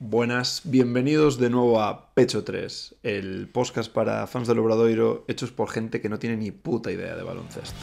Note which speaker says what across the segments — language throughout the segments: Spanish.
Speaker 1: Buenas, bienvenidos de nuevo a Pecho 3, el podcast para fans del Obradoiro hechos por gente que no tiene ni puta idea de baloncesto.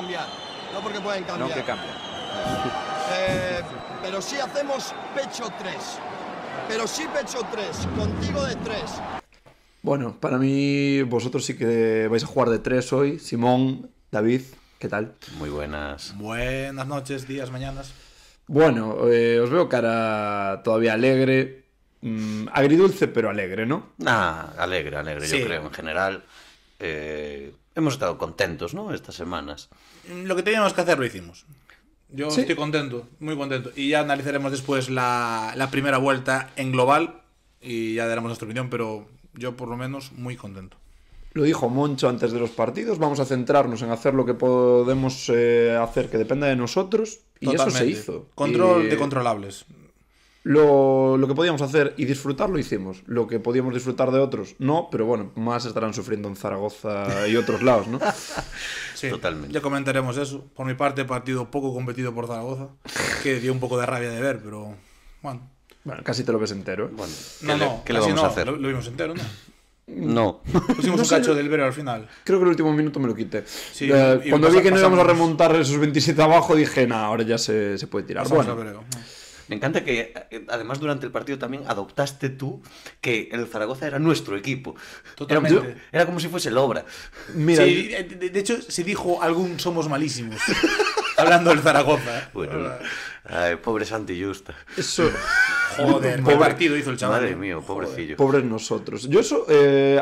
Speaker 2: No porque pueden cambiar. No que cambien. Eh, pero sí hacemos pecho 3. Pero sí pecho 3. Contigo de 3.
Speaker 1: Bueno, para mí vosotros sí que vais a jugar de 3 hoy. Simón, David, ¿qué tal? Muy buenas. Buenas
Speaker 3: noches, días, mañanas.
Speaker 1: Bueno, eh, os veo cara todavía alegre. Mm, agridulce, pero alegre, ¿no?
Speaker 2: Ah, alegre, alegre, yo creo, en general. Eh, hemos estado contentos,
Speaker 3: ¿no? Estas semanas. Lo que teníamos que hacer lo hicimos. Yo estoy contento, muy contento. Y ya analizaremos después la, primera vuelta en global y ya daremos nuestra opinión, pero yo por lo menos muy contento.
Speaker 1: Lo dijo Moncho antes de los partidos, vamos a centrarnos en hacer lo que podemos eh, hacer que dependa de nosotros y eso se hizo. Control de controlables. Lo, lo, que podíamos hacer y disfrutar lo hicimos. Lo que podíamos disfrutar de otros, no, pero bueno, más estarán sufriendo en Zaragoza y otros lados, ¿no? Sí, totalmente. Ya comentaremos eso. Por mi parte, partido poco competido por Zaragoza, que dio un poco de rabia de ver, pero bueno. Bueno, casi te lo ves entero, ¿eh? Bueno, no, no, ¿qué le hacer? Lo, vimos entero,
Speaker 3: ¿no? No. Pusimos un cacho del Vero al final.
Speaker 1: Creo que el último minuto me lo quité. Eh, cuando vi que no íbamos a remontar esos 27 abajo, dije, nah, ahora ya se, se puede tirar. Pasamos bueno.
Speaker 2: Me encanta que, eh, además, durante el partido también adoptaste tú que el Zaragoza era nuestro equipo. Totalmente. Era, como si fuese el obra.
Speaker 1: Mira, eh,
Speaker 2: de hecho,
Speaker 3: se dijo algún somos malísimos. hablando del Zaragoza. ¿eh? Bueno,
Speaker 2: ay, pobre Santi Justa. Eso. Joder, pobre partido hizo el chaval. Madre mía, pobrecillo. Pobres
Speaker 1: nosotros. Yo eso,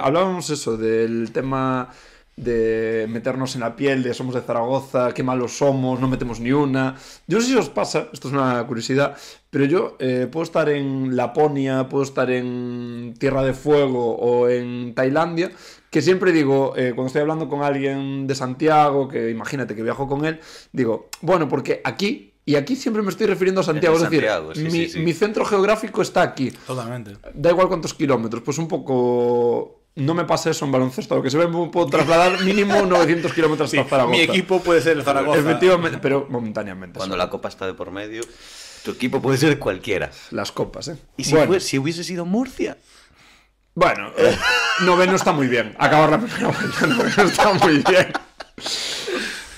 Speaker 1: hablábamos eso del tema de meternos en la piel de somos de Zaragoza, qué malos somos, no metemos ni una. Yo no sé si os pasa, esto es una curiosidad, pero yo eh, puedo estar en Laponia, puedo estar en Tierra de Fuego o en Tailandia, que siempre digo, eh, cuando estoy hablando con alguien de Santiago, que imagínate que viajo con él, digo, bueno, porque aquí y aquí siempre me estoy refiriendo a Santiago, es, decir, mi, mi, centro geográfico está aquí. Totalmente. Da igual cuántos kilómetros, pues un poco no me pasa eso en baloncesto, que se ven puedo trasladar mínimo 900 kilómetros hasta Zaragoza. Mi equipo puede ser Zaragoza. Efectivamente, pero
Speaker 2: momentáneamente. Cuando la copa está de por medio, tu equipo puede ser cualquiera. Las copas, ¿eh? ¿Y si, si hubiese
Speaker 1: sido Murcia? Bueno, noveno eh, está muy bien. Acabar la primera noveno está muy bien.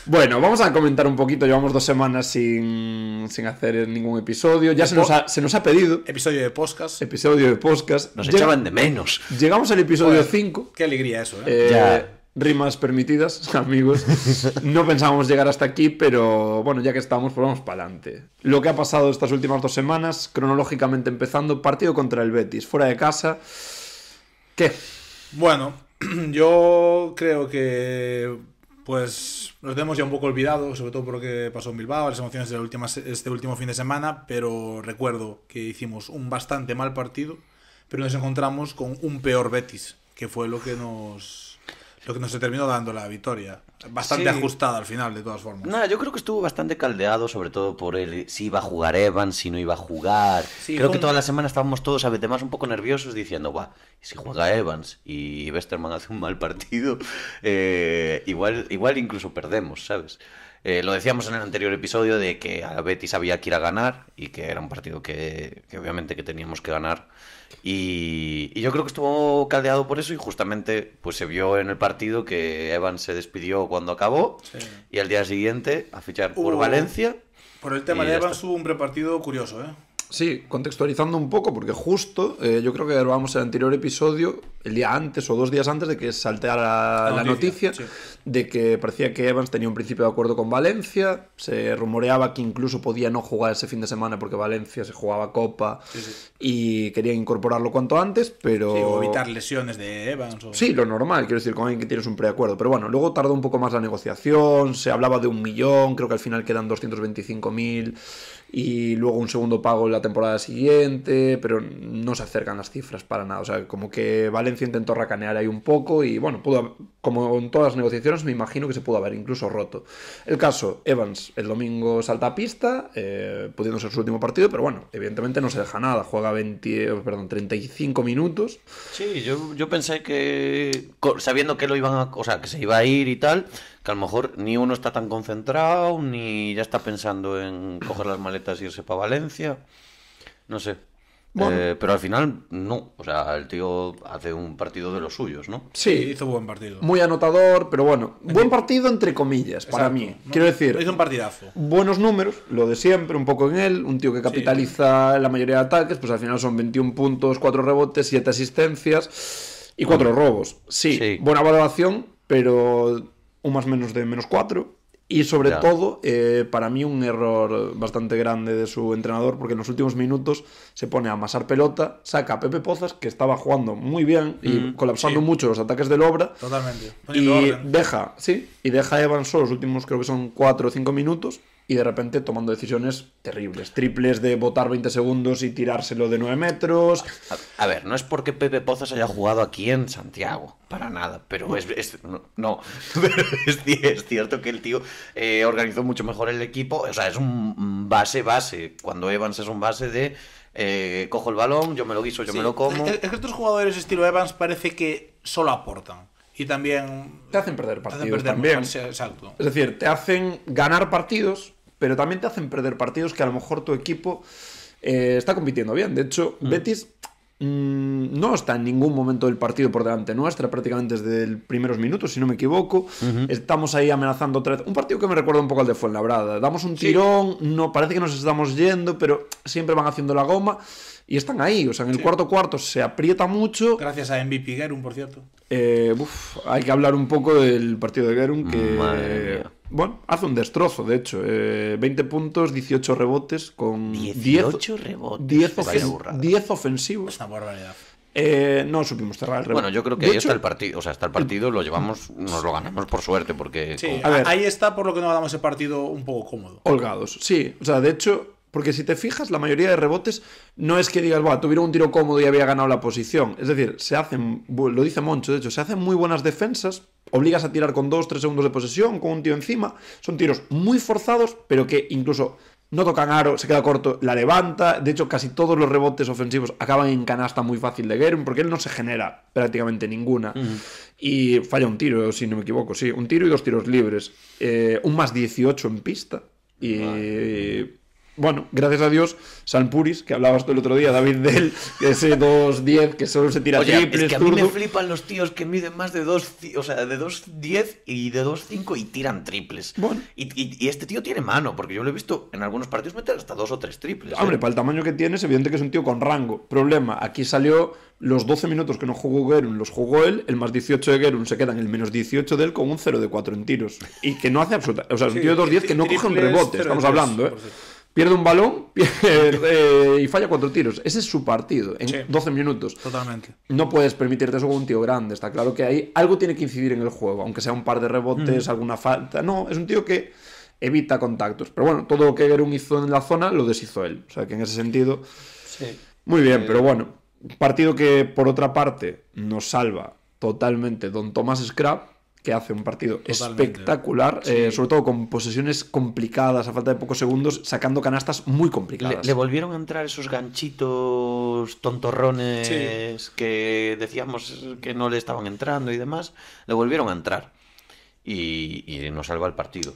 Speaker 1: Bueno, vamos a comentar un poquito. Llevamos dos semanas sin, hacer ningún episodio. Ya se nos, ha, pedido. Episodio de podcast. Episodio de podcast. Nos echaban de menos. Llegamos al episodio 5. Qué alegría eso, ¿eh? eh ya rimas permitidas, amigos. No pensábamos llegar hasta aquí, pero bueno, ya que estamos, pues vamos para adelante. Lo que ha pasado estas últimas dos semanas, cronológicamente empezando, partido contra el Betis, fuera de casa. ¿Qué?
Speaker 3: Bueno, yo creo que pues nos tenemos ya un poco olvidados, sobre todo por lo que pasó en Bilbao, las emociones de este último fin de semana, pero recuerdo que hicimos un bastante mal partido, pero nos encontramos con un peor Betis, que fue lo que nos, lo que nos terminó dando la victoria. Bastante ajustado ajustada al final, de todas formas.
Speaker 2: nada yo creo que estuvo bastante caldeado, sobre todo por el si iba a jugar Evans, si no iba a jugar. creo que toda la semana estábamos todos, a más un poco nerviosos diciendo, va, si juega Evans y Westerman hace un mal partido, eh, igual, igual incluso perdemos, ¿sabes? Eh, lo decíamos en el anterior episodio de que a Betis había que ir a ganar y que era un partido que, que obviamente que teníamos que ganar. Y, yo creo que estuvo caldeado por eso y justamente pues se vio en el partido que Evan se despidió cuando acabó y al día siguiente a fichar por Valencia. Por el tema de Evan
Speaker 3: hubo un repartido curioso, ¿eh?
Speaker 1: Sí, contextualizando un poco, porque justo eh, yo creo que grabamos el anterior episodio el día antes o dos días antes de que salteara la, noticia, de que parecía que Evans tenía un principio de acuerdo con Valencia, se rumoreaba que incluso podía no jugar ese fin de semana porque Valencia se jugaba Copa y quería incorporarlo cuanto antes, pero... evitar
Speaker 3: lesiones de Evans. O... Sí,
Speaker 1: lo normal, quiero decir, con alguien que tienes un preacuerdo, pero bueno, luego tardó un poco más la negociación, se hablaba de un millón, creo que al final quedan mil y luego un segundo pago en la temporada siguiente, pero no se acercan las cifras para nada. O sea, como que Valencia intentó racanear ahí un poco y bueno, pudo, como en todas las negociaciones me imagino que se pudo haber incluso roto. El caso, Evans el domingo salta a pista, eh, pudiendo ser su último partido, pero bueno, evidentemente no se deja nada, juega 20, eh, perdón, 35 minutos.
Speaker 2: Sí, yo, pensé que sabiendo que lo iban a, o que se iba a ir y tal, a lo mejor ni uno está tan concentrado, ni ya está pensando en coger las maletas y irse para Valencia. No sé. Eh, pero al final, no. O sea, el tío hace un partido de los suyos, ¿no? Sí, hizo
Speaker 1: buen partido. Muy anotador, pero bueno. Buen partido, entre comillas, para mí. Quiero decir. Hizo un partidazo. Buenos números, lo de siempre, un poco en él. Un tío que capitaliza la mayoría de ataques, pues al final son 21 puntos, 4 rebotes, 7 asistencias y 4 robos. sí. buena valoración, pero más menos de menos 4. Y sobre todo, eh, para mí un error bastante grande de su entrenador, porque en los últimos minutos se pone a amasar pelota, saca a Pepe Pozas, que estaba jugando muy bien y mm, colapsando mucho los ataques del obra. y deja, sí, y deja a Evan solo los últimos, creo que son 4 o 5 minutos, y de repente tomando decisiones terribles. Triples de botar 20 segundos y tirárselo de 9 metros.
Speaker 2: A, ver, no es porque Pepe Pozas haya jugado aquí en Santiago, para nada, pero es, no, es, cierto que el tío eh, organizó mucho mejor el equipo, o sea, es un base-base, cuando Evans es un base de... Eh, cojo el balón, yo me lo guiso, yo me lo como. Es
Speaker 3: que estos jugadores estilo Evans parece que solo aportan y también te hacen perder
Speaker 1: partidos también.
Speaker 3: Exacto.
Speaker 1: Es decir, te hacen ganar partidos pero también te hacen perder partidos que a lo mejor tu equipo eh, está compitiendo bien. De hecho, mm. Betis mm, no está en ningún momento del partido por delante nuestra, prácticamente desde los primeros minutos, si no me equivoco. Estamos ahí amenazando tres Un partido que me recuerda un poco al de Fuenlabrada. Damos un tirón, no, parece que nos estamos yendo, pero siempre van haciendo la goma. Y están ahí, o sea, en el cuarto cuarto se aprieta mucho. Gracias a
Speaker 3: MVP Gerum, por cierto.
Speaker 1: Eh, hay que hablar un poco del partido de Gerum, que bueno, hace un destrozo, de hecho. 20 eh, puntos, 18 rebotes con 18 rebotes. 10, ofensivos. barbaridad. Eh, no supimos cerrar el rebote. Bueno, yo creo que ahí está el
Speaker 2: partido. O sea, está el partido, lo llevamos, nos lo ganamos por suerte, porque. Sí,
Speaker 1: ahí
Speaker 3: está por lo que nos ganamos el partido un poco cómodo.
Speaker 1: Holgados, sí. O sea, de hecho, porque si te fijas, la mayoría de rebotes no es que digas, bueno, tuvieron un tiro cómodo y había ganado la posición. Es decir, se hacen, lo dice Moncho, de hecho, se hacen muy buenas defensas, obligas a tirar con 2, 3 segundos de posesión, con un tío encima. Son tiros muy forzados, pero que incluso no tocan aro, se queda corto, la levanta. De hecho, casi todos los rebotes ofensivos acaban en canasta muy fácil de Guerin porque él no se genera prácticamente ninguna. Y falla un tiro, si no me equivoco, sí. Un tiro y dos tiros libres. Eh, un más 18 en pista. Y bueno, gracias a Dios, San Puris, que hablabas tú el otro día, David de ese 2-10 que solo se tira Oye, triples. Es que a mí me
Speaker 2: flipan los tíos que miden más de 2, o sea, de 2-10 y de 2-5 y tiran triples. Y, este tío tiene mano, porque yo lo he visto en algunos partidos meter hasta dos o tres triples. Hombre, ¿eh? para
Speaker 1: el tamaño que tiene, es evidente que es un tío con rango. Problema, aquí salió los 12 minutos que no jugó Gerun, los jugó él, el más 18 de Gerun se queda en el menos 18 de él con un 0 de 4 en tiros. Y que no hace absoluta. O sea, es un tío de 2-10 que no coge un rebote, estamos hablando, ¿eh? pierde un balón eh, y falla cuatro tiros. Ese es su partido, en 12 minutos. Totalmente. No puedes permitirte eso con un tío grande. Está claro que ahí algo tiene que incidir en el juego, aunque sea un par de rebotes, mm. alguna falta. No, es un tío que evita contactos. Pero bueno, todo lo que un hizo en la zona lo deshizo él. O sea que en ese sentido. Muy bien, eh, pero bueno. Partido que por otra parte nos salva totalmente Don Tomás Scrap que hace un partido espectacular, eh, sobre todo con posesiones complicadas, a falta de pocos segundos, sacando canastas muy complicadas. Le,
Speaker 2: volvieron a entrar esos ganchitos tontorrones que decíamos que no le estaban entrando y demás, le volvieron a entrar y, nos
Speaker 1: salva el partido.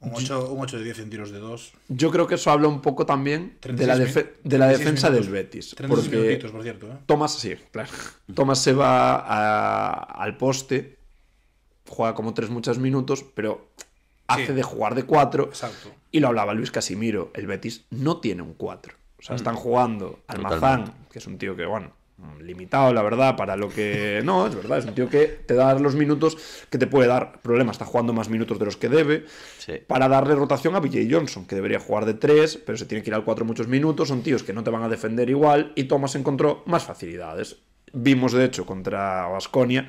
Speaker 1: Un 8, de 10 en tiros de 2. Yo creo que eso habla un poco también de la, defensa del Betis. porque minutitos, por cierto. ¿eh? Thomas, sí, claro. se va al poste juega como tres muchos minutos, pero hace de jugar de cuatro. Y lo hablaba Luis Casimiro, el Betis no tiene un cuatro. O sea, mm. están jugando Almazán, que es un tío que, bueno, limitado, la verdad, para lo que... No, es verdad, es un tío que te da los minutos que te puede dar. Problema, está jugando más minutos de los que debe. Para darle rotación a Billy Johnson, que debería jugar de tres pero se tiene que ir al cuatro muchos minutos. Son tíos que no te van a defender igual y Thomas encontró más facilidades. Vimos, de hecho, contra Vasconia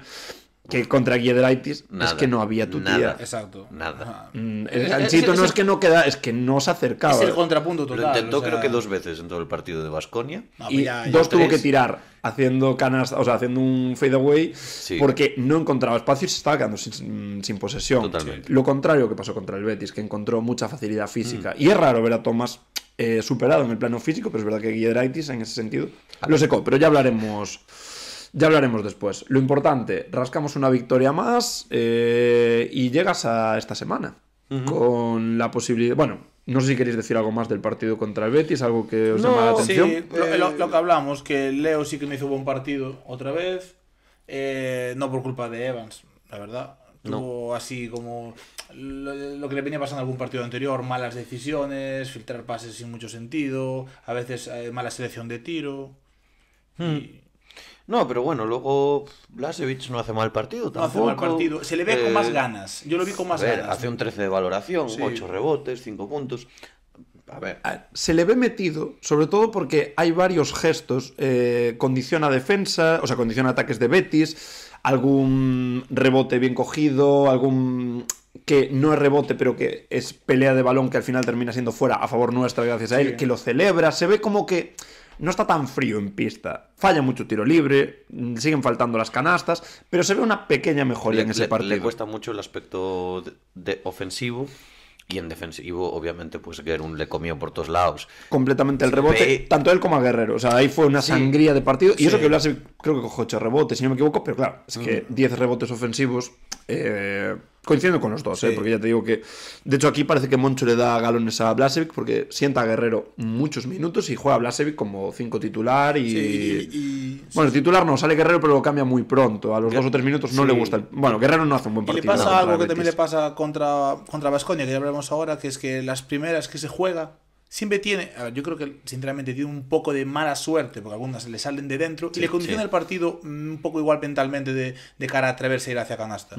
Speaker 1: que contra Giedritis es que no había tu Exacto. Nada. Mm, el ganchito no es que no queda, es que no se acercaba. Es el
Speaker 3: contrapunto total. Lo intentó creo que dos
Speaker 2: veces en todo el partido de Basconia. Pues y dos tuvo que tirar
Speaker 1: haciendo canasta o sea, haciendo un fadeaway
Speaker 2: away porque
Speaker 1: no encontraba espacio y se estaba quedando sin, posesión. Totalmente. Lo contrario que pasó contra el Betis, que encontró mucha facilidad física. Mm. Y es raro ver a Tomás eh, superado en el plano físico, pero es verdad que Giedritis en ese sentido lo secó. Pero ya hablaremos ya hablaremos después. Lo importante, rascamos una victoria más eh, y llegas a esta semana con la posibilidad... Bueno, no sé si queréis decir algo más del partido contra el Betis, algo que os llama la atención. Sí,
Speaker 3: lo, que hablamos, que Leo sí que me hizo buen partido otra vez, eh, no por culpa de Evans, la verdad. Tuvo así como lo, que le venía pasando en algún partido anterior, malas decisiones, filtrar pases sin mucho sentido, a veces eh, mala selección de tiro.
Speaker 2: Hmm. No, pero bueno, luego Blasevich no hace mal partido tampoco. partido. Se le ve con más eh, ganas. Yo lo vi con más ganas. Hace un 13 de valoración, 8 rebotes, 5 puntos. A ver. Ah,
Speaker 1: se le ve metido, sobre todo porque hay varios gestos. Eh, condiciona defensa, o sea, condiciona ataques de Betis, algún rebote bien cogido, algún que no es rebote, pero que es pelea de balón que al final termina siendo fuera a favor nuestra gracias a él, que lo celebra. Se ve como que no está tan frío en pista. Falla mucho tiro libre, mm, siguen faltando las canastas, pero se ve una pequeña mejoría en ese le, partido. Le
Speaker 2: cuesta mucho el aspecto de, ofensivo. Y en defensivo, obviamente, pues que un le comió por todos lados.
Speaker 1: Completamente el rebote, tanto él como a Guerrero. O sea, ahí fue una sangría de partido. Y eso que hace creo que cojo 8 rebotes, si no me equivoco, pero claro, es que 10 rebotes ofensivos. Eh, Coincido con los dos, ¿eh? porque ya te digo que. De hecho, aquí parece que Moncho le da galones a Blasevic porque sienta a Guerrero muchos minutos y juega a Blasevic como cinco titular. Y. Bueno, titular no, sale Guerrero, pero lo cambia muy pronto. A los dos o tres minutos no le gusta. Bueno, Guerrero no hace un buen partido. Y le pasa algo que también
Speaker 3: le pasa contra, contra Vascoña, que ya hablaremos ahora, que es que las primeras que se juega siempre tiene, a ver, yo creo que sinceramente tiene un poco de mala suerte, porque algunas le salen de dentro y le condiciona el partido un poco igual mentalmente de, cara a atreverse a ir hacia canasta.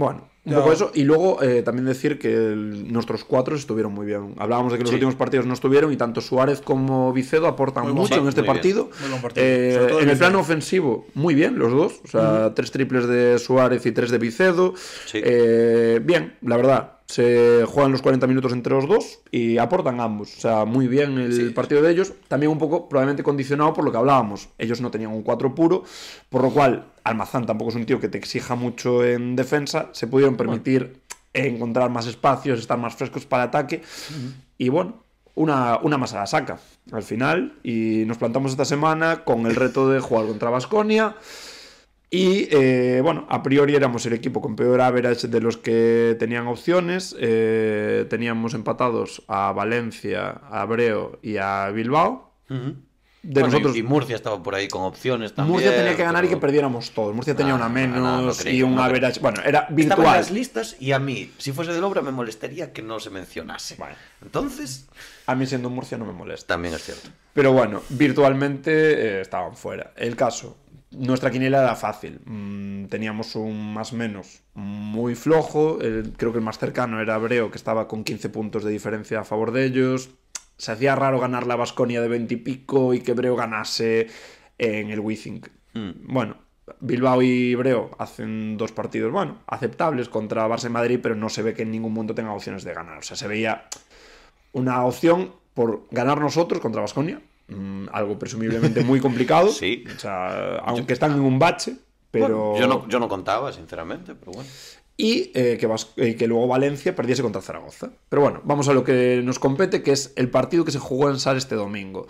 Speaker 1: Bueno, un poco eso. Y luego eh, también decir que nuestros cuatro estuvieron muy bien. Hablábamos de que los últimos partidos no estuvieron y tanto Suárez como Vicedo aportan mucho en este partido. Eh, en el plano ofensivo, muy bien los dos. O sea, tres triples de Suárez y tres de Vicedo. Eh, bien, la verdad. Se juegan los 40 minutos entre los dos y aportan ambos. O sea, muy bien el partido de ellos. También un poco probablemente condicionado por lo que hablábamos. Ellos no tenían un cuatro puro, por lo cual Almazán tampoco es un tío que te exija mucho en defensa. Se pudieron permitir encontrar más espacios, estar más frescos para ataque. Y bueno, una, una la saca al final. Y nos plantamos esta semana con el reto de jugar contra Basconia. Y eh, bueno, a priori éramos el equipo con peor average de los que tenían opciones. Eh, teníamos empatados a Valencia, a Abreu y a Bilbao de nosotros. Y, Murcia estaba
Speaker 2: por ahí con opciones también. Murcia tenía que
Speaker 1: ganar y que perdiéramos todos. Murcia tenía ah, una menos y un average. Bueno, era virtual. Estaban las
Speaker 2: listas y a
Speaker 1: mí, si fuese del obra, me molestaría que no se mencionase. Entonces. A mí siendo Murcia no me molesta. También es cierto. Pero bueno, virtualmente eh, estaban fuera. El caso. Nuestra quiniela era fácil. Mm, teníamos un más menos muy flojo. creo que el más cercano era Abreu, que estaba con 15 puntos de diferencia a favor de ellos se hacía raro ganar la Basconia de 20 y pico y que Breo ganase en el Wizink. Mm. Bueno, Bilbao y Breo hacen dos partidos, bueno, aceptables contra Barça y Madrid, pero no se ve que en ningún momento tenga opciones de ganar. O sea, se veía una opción por ganar nosotros contra Basconia, mm, algo presumiblemente muy complicado. sí. aunque están en un bache, pero. yo, no, yo no contaba, sinceramente, pero bueno y eh, eh, que, luego Valencia perdiese contra Zaragoza. Pero bueno, vamos a lo que nos compete, que es el partido que se jugó en SAR este domingo.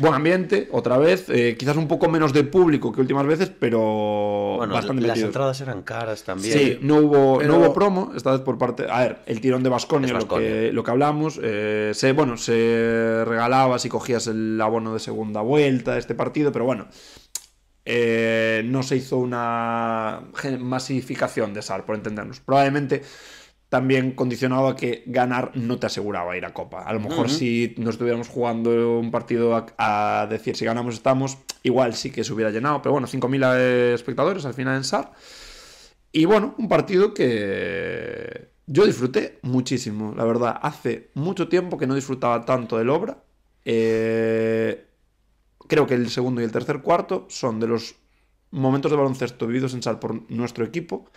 Speaker 1: Buen ambiente, otra vez, eh, quizás un poco menos de público que últimas veces, pero Las entradas
Speaker 2: eran caras también. Sí, no
Speaker 1: hubo, no promo, esta vez por parte. A ver, el tirón de Vasconia, lo que, lo que hablamos. se, bueno, se regalaba si cogías el abono de segunda vuelta, de este partido, pero bueno, eh, no se hizo una masificación de SAR, por entendernos. Probablemente también condicionado a que ganar no te aseguraba ir a Copa. A lo mejor si nos estuviéramos jugando un partido a, decir si ganamos estamos, igual sí que se hubiera llenado, pero bueno, 5.000 eh, espectadores al final en SAR. Y bueno, un partido que yo disfruté muchísimo, la verdad. Hace mucho tiempo que no disfrutaba tanto del obra. Eh, creo que el segundo y el tercer cuarto son de los momentos de baloncesto vividos en Sar por nuestro equipo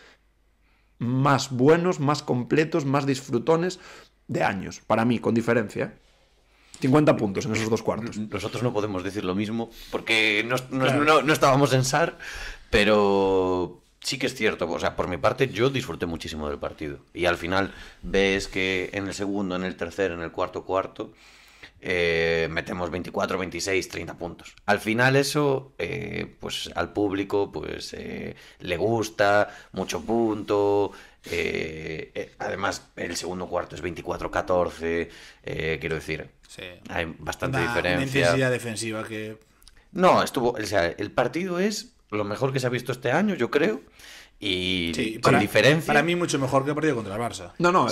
Speaker 1: más buenos, más completos, más disfrutones de años, para mí, con diferencia. 50 puntos en esos dos cuartos. Nosotros no
Speaker 2: podemos decir lo mismo porque no, no,
Speaker 1: no estábamos en
Speaker 2: SAR, pero sí que es cierto. O sea, por mi parte, yo disfruté muchísimo del partido. Y al final ves que en el segundo, en el tercer, en el cuarto cuarto, eh, metemos 24, 26, 30 puntos. Al final eso, eh, pues al público, pues eh, le gusta, mucho punto. además, el segundo cuarto es 24-14, quiero decir. Hay bastante diferencia.
Speaker 3: defensiva que...
Speaker 2: No, estuvo, el partido es lo mejor que se ha visto este año, yo creo. Y sí, para, diferencia. Para mí,
Speaker 3: mucho mejor que el partido contra el Barça.
Speaker 1: No, no,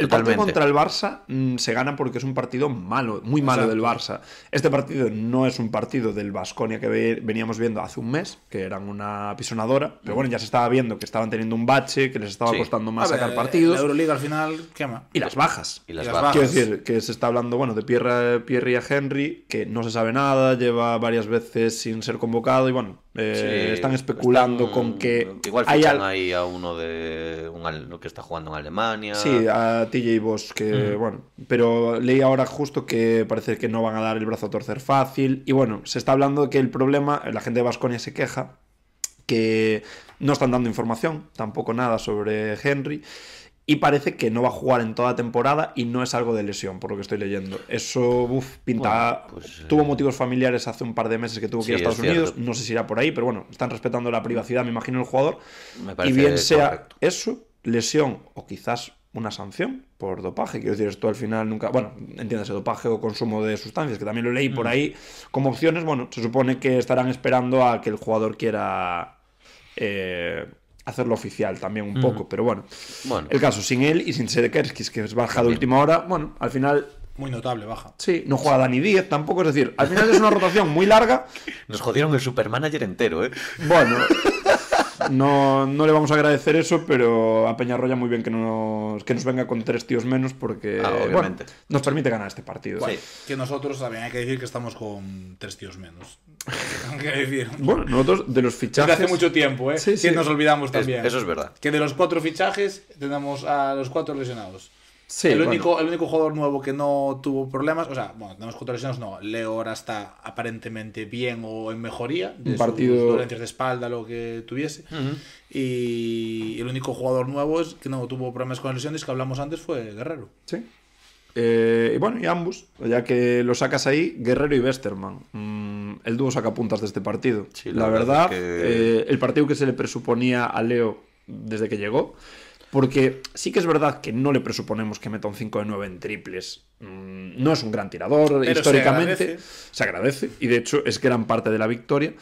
Speaker 1: el partido contra el Barça mm, se gana porque es un partido malo, muy malo del Barça. Este partido no es un partido del Basconia que veníamos viendo hace un mes, que eran una pisonadora, pero bueno, ya se estaba viendo que estaban teniendo un bache, que les estaba costando más sacar partidos. La
Speaker 3: Euroliga al final quema. Y
Speaker 1: las bajas.
Speaker 3: Y las, bajas. Quiero decir
Speaker 1: que se está hablando, bueno, de Pierre, Pierre y a Henry, que no se sabe nada, lleva varias veces sin ser convocado y bueno, eh, están especulando con que. Igual fichan ahí
Speaker 2: a uno de un, que está jugando en Alemania. Sí, a
Speaker 1: TJ Boss, que mm. bueno. Pero leí ahora justo que parece que no van a dar el brazo a torcer fácil. Y bueno, se está hablando que el problema, la gente de Vasconia se queja, que no están dando información, tampoco nada sobre Henry y parece que no va a jugar en toda temporada y no es algo de lesión, por lo que estoy leyendo. Eso, uff, pinta. Pues, eh, tuvo motivos familiares hace un par de meses que tuvo que ir a Estados Unidos. No sé si irá por ahí, pero bueno, están respetando la privacidad, me imagino, el jugador. y bien sea eso, lesión o quizás una sanción por dopaje. Quiero decir, esto al final nunca. Bueno, entiéndase, dopaje o consumo de sustancias, que también lo leí por mm. ahí como opciones. Bueno, se supone que estarán esperando a que el jugador quiera. Eh, hacerlo oficial también un poco, pero bueno. bueno. El caso, sin él y sin Sedekerskis, que es baja de última hora, bueno, al final...
Speaker 3: Muy notable, baja.
Speaker 1: Sí, no juega Dani Díez tampoco, es decir, al final es una rotación muy larga. Nos jodieron el supermanager entero, ¿eh? Bueno, no, no le vamos a agradecer eso, pero a Peñarroya muy bien que, nos, que nos venga con tres tíos menos porque ah, nos permite ganar este partido.
Speaker 3: Que nosotros también hay que decir que estamos con tres tíos menos. que decir. Bueno, nosotros de los fichajes. hace mucho tiempo, ¿eh? Que nos olvidamos también. eso es verdad. Que de los cuatro fichajes tenemos a los cuatro lesionados el, único, el único jugador nuevo que no tuvo problemas, o sea, bueno, tenemos cuatro lesiones, no. Leo ahora está aparentemente bien o en mejoría de Un partido... dolencias de espalda, lo que tuviese. Y el único jugador nuevo es que no tuvo problemas con lesiones que hablamos antes fue Guerrero.
Speaker 1: Sí. Eh, y bueno, y ambos, ya que lo sacas ahí, Guerrero y Westerman. Mm, el dúo saca puntas de este partido. la, verdad, eh, el partido que se le presuponía a Leo desde que llegó porque sí que es verdad que no le presuponemos que meta un 5 de 9 en triples. Mm, no es un gran tirador históricamente. Se agradece. Y de hecho es gran parte de la victoria.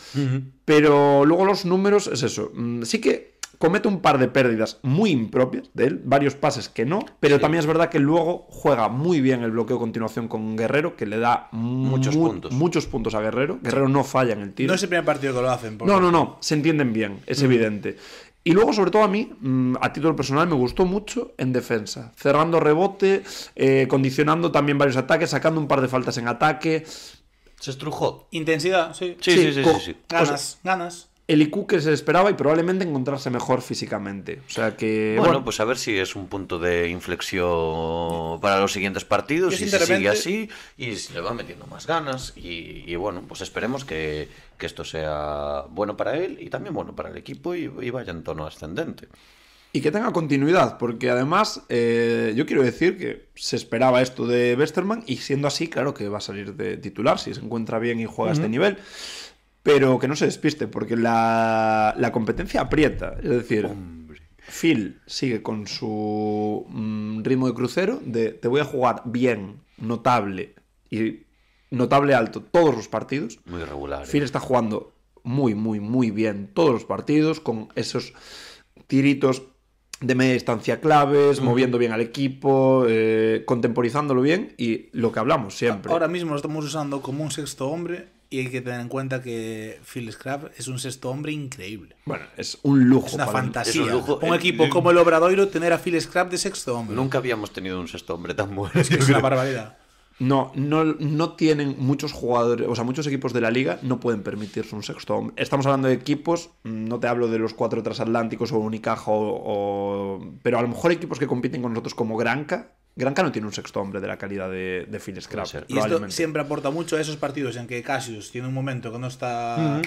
Speaker 1: Pero luego los números es eso. Mm, sí que comete un par de pérdidas muy impropias de él, varios pases que no, pero también es verdad que luego juega muy bien el bloqueo continuación con Guerrero, que le da muchos, puntos. muchos puntos a Guerrero. Guerrero no falla en el tiro. No es
Speaker 3: el primer partido que lo hacen. No,
Speaker 1: no, no, se entienden bien, es evidente. Y luego, sobre todo a mí, mm, a título personal, me gustó mucho en defensa, cerrando rebote, eh, condicionando también varios ataques, sacando un par de faltas en ataque. Se estrujó.
Speaker 3: Intensidad, sí. Sí, sí, sí. sí, Ganas,
Speaker 1: ganas el IQ que se esperaba y probablemente encontrarse mejor físicamente. O sea que. Bueno, pues
Speaker 2: a ver si es un punto de inflexión para los siguientes partidos, y si sigue así, y si le va metiendo más ganas. Y, bueno, pues esperemos que, esto sea bueno para él
Speaker 1: y también bueno para el equipo y, vaya en tono ascendente. Y que tenga continuidad, porque además eh, yo quiero decir que se esperaba esto de Westerman y siendo así, claro que va a salir de titular si se encuentra bien y juega a este nivel pero que no se despiste, porque la, la competencia aprieta. Es decir, Phil sigue con su mm, ritmo de crucero de te voy a jugar bien, notable y notable alto todos los partidos. Muy regular. ¿eh? Phil está jugando muy, muy, muy bien todos los partidos con esos tiritos de media distancia claves, moviendo bien al equipo, eh, contemporizándolo bien y lo que hablamos siempre. Ahora
Speaker 3: mismo lo estamos usando como un sexto hombre y hay que tener en cuenta que Phil Scrapp es un sexto hombre increíble.
Speaker 1: Bueno, es un lujo. Es una fantasía. un, eh, equipo eh, como
Speaker 3: el Obradoiro tener a Phil Scrapp de sexto hombre.
Speaker 1: Nunca
Speaker 2: habíamos tenido un sexto hombre tan bueno. Es una barbaridad.
Speaker 1: No, no, no tienen muchos jugadores, o sea, muchos equipos de la liga no pueden permitirse un sexto hombre. Estamos hablando de equipos, mm, no te hablo de los cuatro transatlánticos o Unicaja, pero a lo mejor equipos que compiten con nosotros como Granca, Gran no tiene un sexto hombre de la calidad de, de Phil Y esto siempre
Speaker 3: aporta mucho a esos partidos en que Cassius tiene un momento que no está.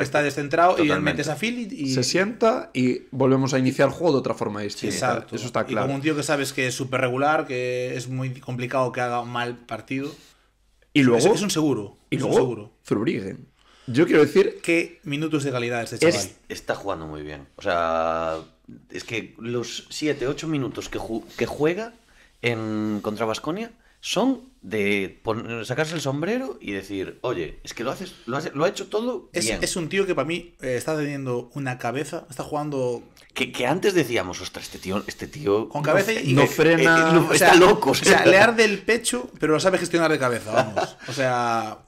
Speaker 1: Está descentrado y él metes a
Speaker 3: Phil y, Se
Speaker 1: sienta y volvemos a iniciar juego de otra forma distinta. Exacto. Eso está claro. Y como un
Speaker 3: tío que sabes que es súper regular, que es muy complicado que haga un mal partido. Y luego... Es, un seguro. Y es luego... Un seguro. Yo quiero decir... Qué minutos de calidad
Speaker 2: este chaval. está jugando muy bien. O sea... Es que los 7, 8 minutos que juega en contra Vasconia son de sacarse
Speaker 3: el sombrero
Speaker 2: y decir, oye, es que lo haces, lo, ha hecho todo. Es, es un tío que para mí
Speaker 3: eh, está teniendo una cabeza, está jugando. Que, antes decíamos, ostras, este tío, este tío. Con cabeza y. No eh, eh, frena. está loco. O sea, le arde el pecho, pero lo sabe gestionar de cabeza, vamos. O sea,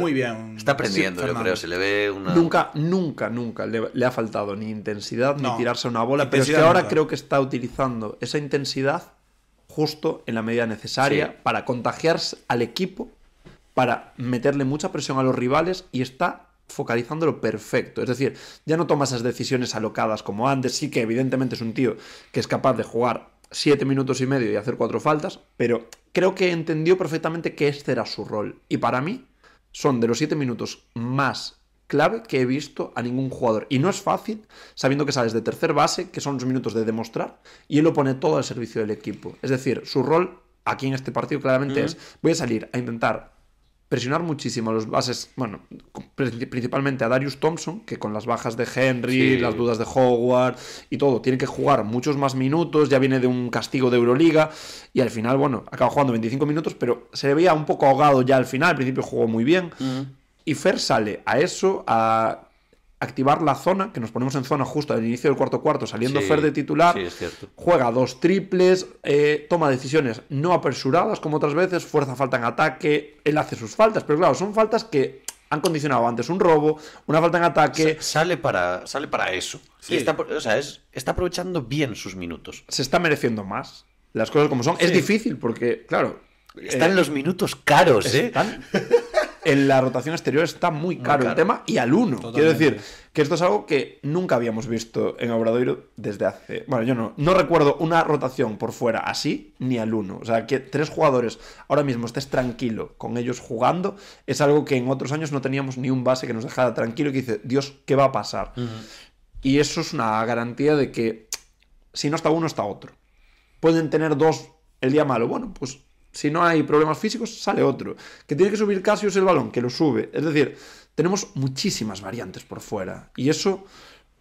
Speaker 3: muy bien. Está aprendiendo, yo creo, se le ve
Speaker 1: Nunca, nunca, nunca le, ha faltado ni intensidad ni tirarse una bola, pero es que ahora creo que está utilizando esa intensidad justo en la medida necesaria para contagiarse al equipo, para meterle mucha presión a los rivales y está focalizándolo perfecto. Es decir, ya no toma esas decisiones alocadas como antes. Sí que evidentemente es un tío que es capaz de jugar 7 minutos y medio y hacer cuatro faltas, pero creo que entendió perfectamente que este era su rol. Y para mí son de los siete minutos más clave que he visto a ningún jugador. Y no es fácil, sabiendo que sales de tercer base, que son los minutos de demostrar, y él lo pone todo al servicio del equipo. Es decir, su rol aquí en este partido claramente es, voy a salir a intentar presionar muchísimo a los bases, bueno, principalmente a Darius Thompson, que con las bajas de Henry, las dudas de Howard y todo, tiene que jugar muchos más minutos, ya viene de un castigo de Euroliga y al final, bueno, acaba jugando 25 minutos, pero se le veía un poco ahogado ya al final, al principio jugó muy bien. Y Fer sale a eso, a activar la zona, que nos ponemos en zona justo al inicio del cuarto cuarto, saliendo Fer de titular, juega dos triples, eh, toma decisiones no apresuradas como otras veces, fuerza falta en ataque, él hace sus faltas, pero claro, son faltas que han condicionado antes un robo, una falta en ataque. sale para, sale para
Speaker 2: eso. está,
Speaker 1: está aprovechando bien sus minutos. Se está mereciendo más. Las cosas como son. Es difícil porque, claro. Están eh, los minutos caros, ¿eh? Están... en la rotación exterior está muy caro, el tema y al uno. Quiero decir que esto es algo que nunca habíamos visto en Obradoiro desde hace. Bueno, yo no, no recuerdo una rotación por fuera así ni al uno. O sea, que tres jugadores ahora mismo estés tranquilo con ellos jugando es algo que en otros años no teníamos ni un base que nos dejara tranquilo y que dice, Dios, ¿qué va a pasar? Y eso es una garantía de que si no está uno, está otro. Pueden tener dos el día malo. Bueno, pues si no hay problemas físicos, sale otro. Que tiene que subir es el balón, que lo sube. Es decir, tenemos muchísimas variantes por fuera. Y eso,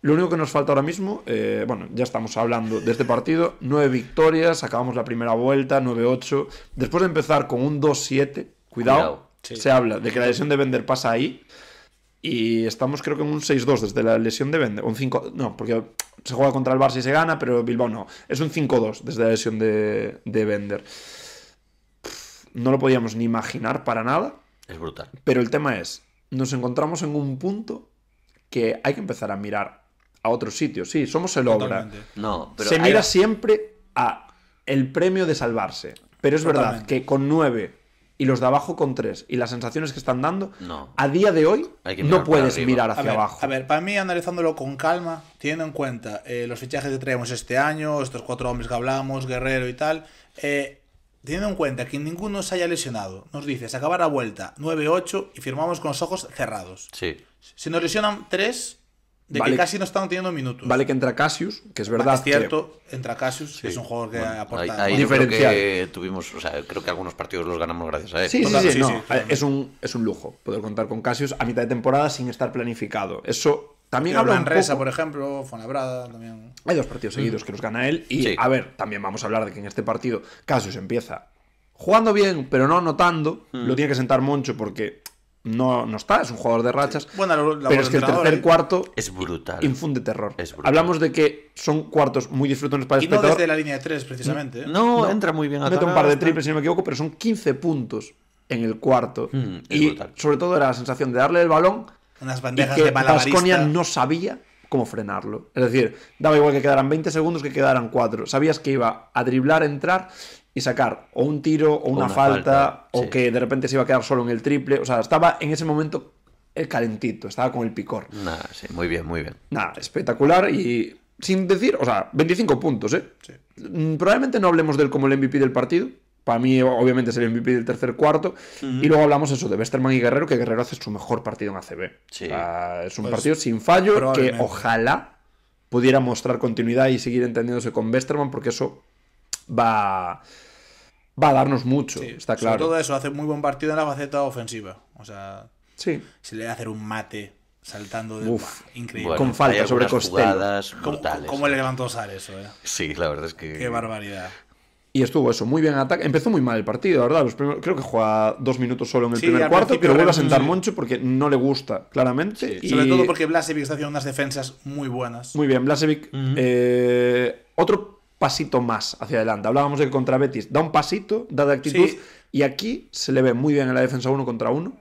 Speaker 1: lo único que nos falta ahora mismo, eh, bueno, ya estamos hablando de este partido, nueve victorias, acabamos la primera vuelta, 9-8. Después de empezar con un 2-7, cuidado, se habla de que la lesión de Bender pasa ahí. Y estamos creo que en un 6-2 desde la lesión de Bender. Un 5, no, porque se juega contra el Barça y se gana, pero Bilbao no. Es un 5-2 desde la lesión de, de Bender no lo podíamos ni imaginar para nada. Es brutal. Pero el tema es, nos encontramos en un punto que hay que empezar a mirar a otros sitios. Sí, somos el obra.
Speaker 2: No, pero Se mira
Speaker 1: siempre a el premio de salvarse. Pero es verdad que con nueve y los de abajo con tres y las sensaciones que están dando, no. a día de hoy no puedes mirar hacia abajo. A ver, para mí, analizándolo
Speaker 3: con calma, teniendo en cuenta eh, los fichajes que traemos este año, estos cuatro hombres que hablamos, Guerrero y tal, eh, Teniendo en cuenta que ninguno se haya lesionado, nos dices acabar la vuelta 9-8 y firmamos con los ojos cerrados. Sí. Si nos lesionan 3, de que casi no estamos teniendo minutos.
Speaker 1: Vale que entra Cassius, que es verdad. Es cierto,
Speaker 3: entra Cassius, que es un jugador que aporta
Speaker 2: Hay Creo que tuvimos, o sea, creo que algunos partidos los ganamos gracias a él. Sí, sí,
Speaker 1: es, un, es un lujo poder contar con Cassius a mitad de temporada sin estar planificado. Eso también habla Reza,
Speaker 3: por ejemplo, Fonabrada
Speaker 1: Hay dos partidos seguidos que los gana él. Y a ver, también vamos a hablar de que en este partido se empieza jugando bien, pero no anotando. Mm. Lo tiene que sentar Moncho porque no, no está, es un jugador de rachas. pero es que el tercer eh. cuarto es brutal. Infunde terror. Hablamos de que son cuartos muy disfrutones para el y no desde la línea de tres,
Speaker 3: precisamente. ¿eh? No, entra muy bien a Mete un par de triples, si
Speaker 1: no me equivoco, pero son 15 puntos en el cuarto. Mm, y sobre todo era la sensación de darle el balón
Speaker 3: unas bandejas de
Speaker 1: no sabía cómo frenarlo. Es decir, daba igual que quedaran 20 segundos que quedaran 4. Sabías que iba a driblar, entrar y sacar o un tiro o una, falta, o que de repente se iba a quedar solo en el triple. O sea, estaba en ese momento el eh, calentito, estaba con el picor. Nada, sí, muy bien, muy bien. Nada, espectacular y sin decir, o sea, 25 puntos, ¿eh? Sí. Mm, probablemente no hablemos del como el MVP del partido, para mí, obviamente, sería el MVP del tercer cuarto. Y luego hablamos eso de Westerman y Guerrero, que Guerrero hace su mejor partido en ACB. es un pues partido sin fallo que ojalá pudiera mostrar continuidad y seguir entendiéndose con Westerman, porque eso va, va a darnos mucho, está claro. Sobre todo
Speaker 3: eso, hace muy buen partido en la faceta ofensiva. O sea, sí. se le va a hacer un mate saltando de... increíble. con falta sobre Como, le levantó eso, ¿eh? Sí, la verdad es que... Qué barbaridad.
Speaker 1: Y estuvo eso, muy bien en ataque. Empezó muy mal el partido, ¿verdad? creo que juega dos minutos solo en el primer cuarto, pero vuelve a sentar Moncho porque no le gusta, claramente. Sobre todo
Speaker 3: porque Blasevic está haciendo unas defensas
Speaker 1: muy buenas. Muy bien, Blasevic. Eh, otro pasito más hacia adelante. Hablábamos de que contra Betis da un pasito, da de actitud, y aquí se le ve muy bien en la defensa uno contra uno.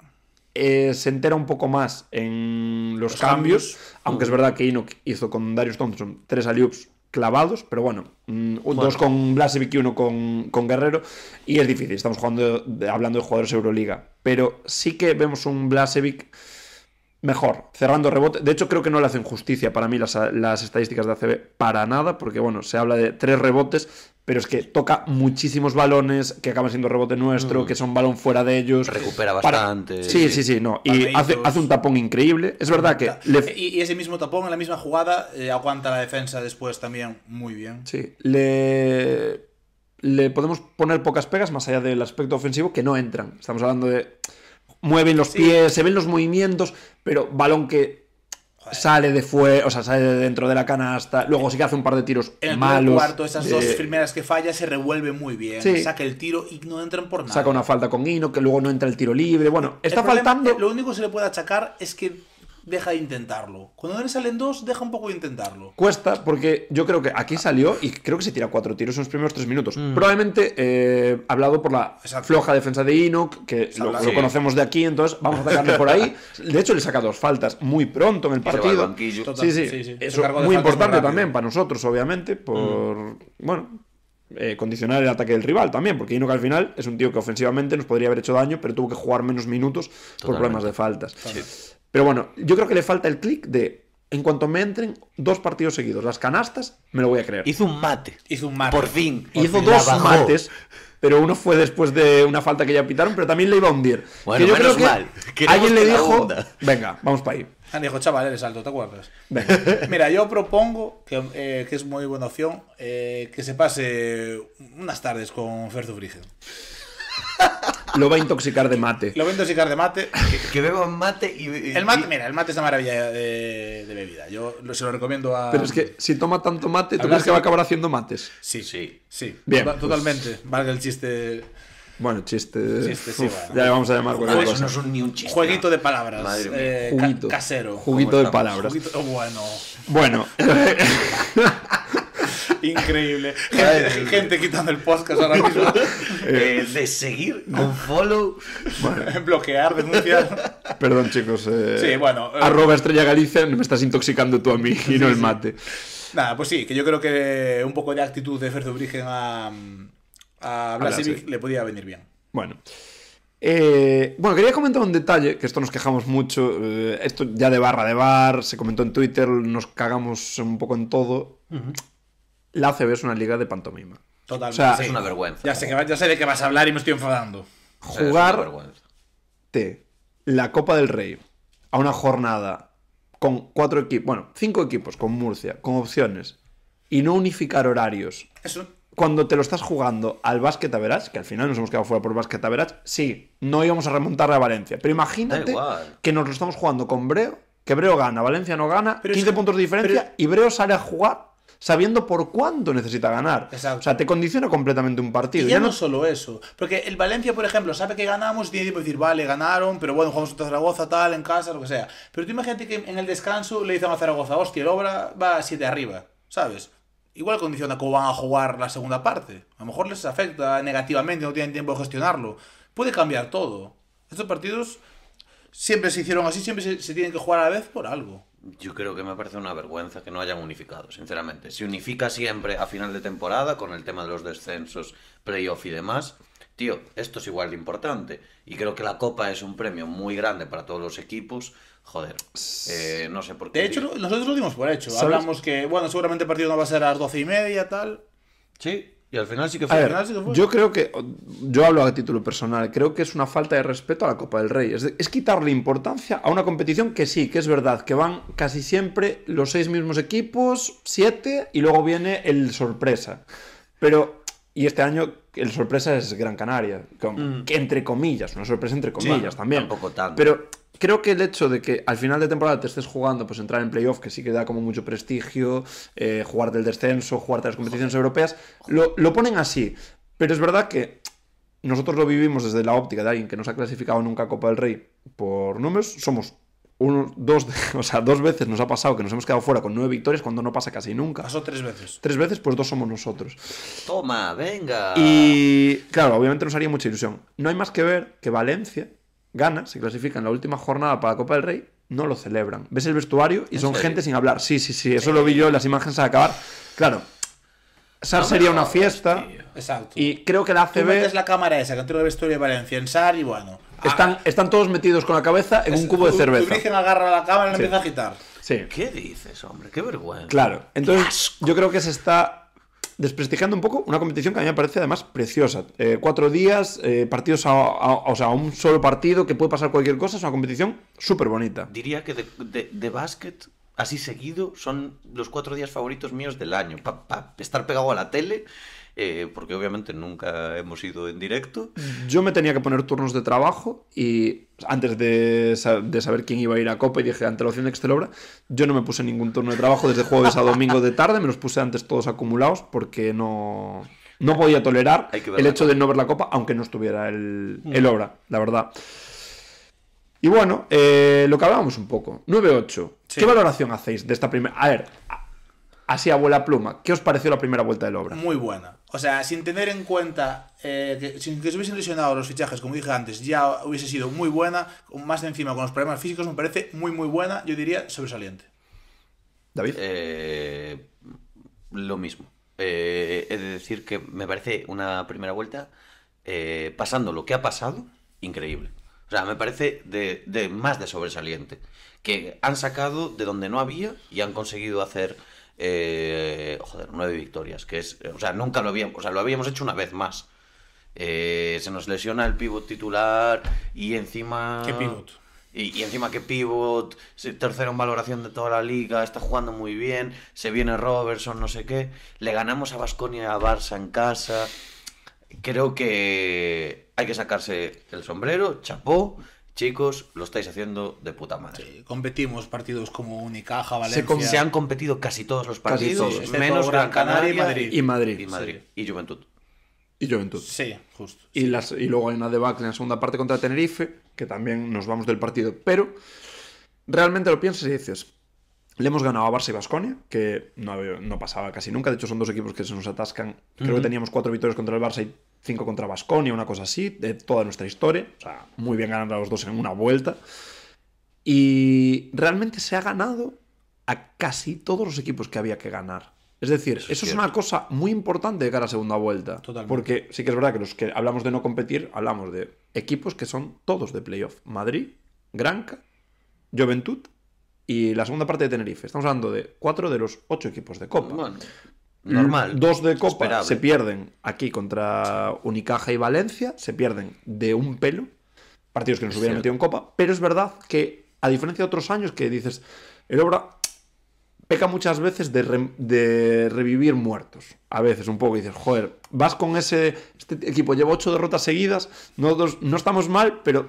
Speaker 1: Eh, se entera un poco más en los, cambios, aunque es verdad que Inok hizo con Darius Thompson tres aliups clavados, pero bueno, mm, dos con Blasevic y uno con, Guerrero, y es difícil, estamos jugando, hablando de jugadores Euroliga, pero sí que vemos un Blasevic mejor, cerrando rebote. De hecho, creo que no le hacen justicia para mí las, estadísticas de ACB para nada, porque bueno, se habla de tres rebotes, pero es que toca muchísimos balones que acaban siendo rebote nuestro, mm. que son balón fuera de ellos. Recupera bastante. Sí, sí, sí, no. Y hace, un tapón increíble. Es verdad que.
Speaker 3: Y, ese mismo tapón en la misma jugada eh, aguanta la defensa después también muy bien.
Speaker 1: Sí, le. Le podemos poner pocas pegas más allá del aspecto ofensivo que no entran. Estamos hablando de mueven los pies, se ven los movimientos, pero balón que sale de fuera, o sea, sale de dentro de la canasta, luego sí que hace un par de tiros el cuarto, esas dos eh,
Speaker 3: primeras que falla se revuelve muy bien, saca el tiro y no entran por nada. Saca una
Speaker 1: falta con Ino, que luego no entra el tiro libre, bueno, está faltando...
Speaker 3: Eh, lo único que se le puede achacar es que deja de intentarlo. Cuando le salen dos, deja un poco de intentarlo.
Speaker 1: Cuesta, porque yo creo que aquí salió y creo que se tira cuatro tiros en los primeros tres minutos. Mm. Probablemente eh, hablado por la floja defensa de Inok, que lo, conocemos de aquí, entonces vamos a atacarle por ahí. De hecho, le saca dos faltas muy pronto en el partido. sí, sí, sí, sí. muy importante también para nosotros, obviamente, por. Mm. Bueno, eh, condicionar el ataque del rival también, porque Inok al final es un tío que ofensivamente nos podría haber hecho daño, pero tuvo que jugar menos minutos por problemas de faltas. Sí. Pero bueno, yo creo que le falta el clic de en cuanto me entren dos partidos seguidos, las canastas, me lo voy a creer. Hizo un mate. Hizo un mate. Por fin. hizo dos mates. Pero uno fue después de una falta que ya pitaron, pero también le iba a hundir. Bueno, que yo menos mal. alguien le dijo, venga, vamos para ahí.
Speaker 3: Han dijo, chaval, eres alto, ¿te acuerdas? Mira, yo propongo, eh, que, es muy buena opción, eh, que se pase unas tardes con Ferzo
Speaker 1: lo va a intoxicar de mate.
Speaker 3: Lo va a intoxicar de mate. Que, que mate y, El mate, mira, el mate es una maravilla de, bebida. Yo se lo recomiendo a. Pero es que si toma tanto mate, ¿tú crees que va a acabar haciendo
Speaker 1: mates? Sí, sí. Sí, Bien, totalmente.
Speaker 3: vale el chiste.
Speaker 1: Bueno, chiste. chiste sí, Ya le vamos a llamar cualquier cosa. No es ni un chiste. Jueguito de palabras. Eh, casero. Juguito de palabras. Oh, bueno. Bueno.
Speaker 3: Increíble. Gente, quitando el podcast ahora mismo. Eh, eh, de seguir, un follow, bloquear, denunciar.
Speaker 1: Perdón, chicos. Eh, sí, bueno. arroba estrella Galicia, me estás intoxicando tú a mí y no el mate.
Speaker 3: Nada, pues sí, que yo creo que un poco de actitud de Ferdo Brigen a, a Blasivic le podía venir bien.
Speaker 1: Bueno. bueno, quería comentar un detalle, que esto nos quejamos mucho, esto ya de barra de bar, se comentó en Twitter, nos cagamos un poco en todo la ACB es una liga de pantomima. Totalmente. O sea, Es una vergüenza.
Speaker 3: Ya sé, de qué vas a hablar y me estoy enfadando.
Speaker 1: Jugar Te la Copa del Rey a una jornada con cuatro equipos, bueno, cinco equipos con Murcia, con opciones, y no unificar horarios. Eso. Cuando te lo estás jugando al básquet verás que al final nos hemos quedado fuera por básquet verás sí, no íbamos a remontar a Valencia, pero imagínate que nos lo estamos jugando con Breo, que Breo gana, Valencia no gana, 15 puntos de diferencia, y Breo sale a jugar sabiendo por cuánto necesita ganar. O sea, te condiciona completamente un partido. ya, no... solo eso,
Speaker 3: porque el Valencia, por ejemplo, sabe que ganamos y tiene de decir, vale, ganaron, pero bueno, jugamos contra Zaragoza, tal, en casa, lo que sea. Pero tú imagínate que en el descanso le dicen a Zaragoza, hostia, el obra va siete arriba, ¿sabes? Igual condiciona cómo van a jugar la segunda parte. A lo mejor les afecta negativamente, no tienen tiempo de gestionarlo. Puede cambiar todo. Estos partidos siempre se hicieron así, siempre se tienen que jugar a la vez por algo.
Speaker 2: Yo creo que me parece una vergüenza que no hayan unificado, sinceramente. Se unifica siempre a final de temporada con el tema de los descensos, playoff y demás. Tío, esto es igual de importante. Y creo que la Copa es un premio muy grande para todos los equipos. Joder, eh, no sé por qué. De hecho,
Speaker 3: nosotros lo dimos por hecho. Hablamos que, bueno, seguramente el partido no va a ser a las doce y media, tal. Sí, y al final sí
Speaker 1: que fue. Ver, Yo creo que, yo hablo a título personal, creo que es una falta de respeto a la Copa del Rey. Es, quitarle importancia a una competición que sí, que es verdad, que van casi siempre los seis mismos equipos, siete, y luego viene el sorpresa. Pero, y este año el sorpresa es Gran Canaria, mm. que entre comillas, una sorpresa entre comillas también.
Speaker 2: Tampoco tanto. Pero
Speaker 1: creo que el hecho de que al final de temporada te estés jugando, pues entrar en playoff, que sí que da como mucho prestigio, eh, jugar del descenso, jugar de las competiciones europeas, lo, lo ponen así. Pero es verdad que nosotros lo vivimos desde la óptica de alguien que no se ha clasificado nunca a Copa del Rey por números, somos dos, o sea, dos veces nos ha pasado que nos hemos quedado fuera con nueve victorias cuando no pasa casi nunca. Pasó tres veces. Tres veces, pues dos somos nosotros.
Speaker 2: Toma, venga.
Speaker 1: Y claro, obviamente nos haría mucha ilusión. No hay más que ver que Valencia gana, se clasifica en la última jornada para la Copa del Rey, no lo celebran. Ves el vestuario y son gente sin hablar. Sí, sí, sí, eso lo vi yo en las imágenes al acabar. Claro, SAR sería una fiesta. Exacto. Y creo que la ACB.
Speaker 3: Tú la cámara esa que entró el vestuario de Valencia en SAR y bueno.
Speaker 1: Ah. Están, están todos metidos con la cabeza en un cubo de cerveza. Tu
Speaker 3: agarra la cámara y empieza a agitar.
Speaker 1: Sí. ¿Qué dices,
Speaker 3: hombre? Qué vergüenza. Claro.
Speaker 1: Entonces, yo creo que se está desprestigiando un poco una competición que a mí me parece además preciosa. Eh, cuatro días, eh, partidos a, o sea, un solo partido que puede pasar cualquier cosa, es una competición súper bonita.
Speaker 2: Diría que de, de, básquet así seguido son los cuatro días favoritos míos del año. Para estar pegado a la tele eh, porque obviamente nunca hemos ido en directo.
Speaker 1: Yo me tenía que poner turnos de trabajo y antes de, saber quién iba a ir a Copa y dije, ante la opción de obra, yo no me puse ningún turno de trabajo desde jueves a domingo de tarde, me los puse antes todos acumulados porque no... No podía tolerar el hecho de no ver la copa, aunque no estuviera el, mm. obra, la verdad. Y bueno, eh, lo que hablábamos un poco. 9-8. ¿Qué valoración hacéis de esta primera? A ver, así abuela pluma, ¿qué os pareció la primera vuelta del obra? Muy buena.
Speaker 3: O sea, sin tener en cuenta, eh, que, sin que se hubiesen lesionado los fichajes, como dije antes, ya hubiese sido muy buena, más de encima con los problemas físicos, me parece muy, muy buena, yo diría sobresaliente.
Speaker 2: David. Eh, lo mismo. Eh, he de decir que me parece una primera vuelta, eh, pasando lo que ha pasado, increíble. O sea, me parece de, de más de sobresaliente. Que han sacado de donde no había y han conseguido hacer eh, joder, nueve victorias, que es, eh, o sea, nunca lo habíamos, o sea, lo habíamos hecho una vez más. Eh, se nos lesiona el pivot titular y encima... ¿Qué pivot? Y, encima que pivot, tercero en valoración de toda la liga, está jugando muy bien, se viene Robertson, no sé qué. Le ganamos a Vasconia y a Barça en casa. Creo que hay que sacarse el sombrero, chapó. Chicos, lo estáis haciendo de puta madre.
Speaker 3: competimos partidos como Unicaja, Valencia. Se, han competido casi todos los
Speaker 2: partidos, menos Gran Canaria, y Madrid. Y Madrid. Y, Juventud.
Speaker 1: Y Juventud. Sí, justo. Y, y luego hay una debacle en la segunda parte contra Tenerife, que también nos vamos del partido. Pero realmente lo piensas y dices, le hemos ganado a Barça y Basconia, que no, pasaba casi nunca. De hecho, son dos equipos que se nos atascan. Creo que teníamos cuatro victorias contra el Barça y cinco contra Basconia, una cosa así, de toda nuestra historia. O sea, muy bien ganando a los dos en una vuelta. Y realmente se ha ganado a casi todos los equipos que había que ganar. Es decir, eso, es, una cosa muy importante de cara a segunda vuelta. Porque sí que es verdad que los que hablamos de no competir, hablamos de equipos que son todos de playoff. Madrid, Granca, Juventud y la segunda parte de Tenerife. Estamos hablando de cuatro de los ocho equipos de Copa. Mm, normal. Dos de Copa se pierden aquí contra Unicaja y Valencia, se pierden de un pelo, partidos que nos hubieran metido en Copa, pero es verdad que, a diferencia de otros años que dices, el Obra peca muchas veces de, revivir muertos. A veces un poco dices, joder, vas con ese este equipo, lleva ocho derrotas seguidas, no, no estamos mal, pero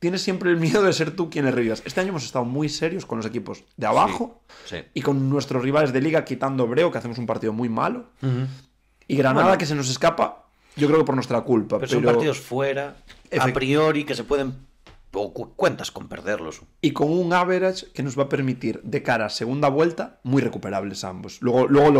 Speaker 1: tienes siempre el miedo de ser tú quien le Este año hemos estado muy serios con los equipos de abajo y con nuestros rivales de liga, quitando Breo, que hacemos un partido muy malo. Y Granada, que se nos escapa, yo creo que por nuestra culpa. Pero, son partidos fuera, a
Speaker 2: priori, que se pueden.
Speaker 1: cuentas con perderlos. Y con un average que nos va a permitir, de cara a segunda vuelta, muy recuperables ambos. Luego, luego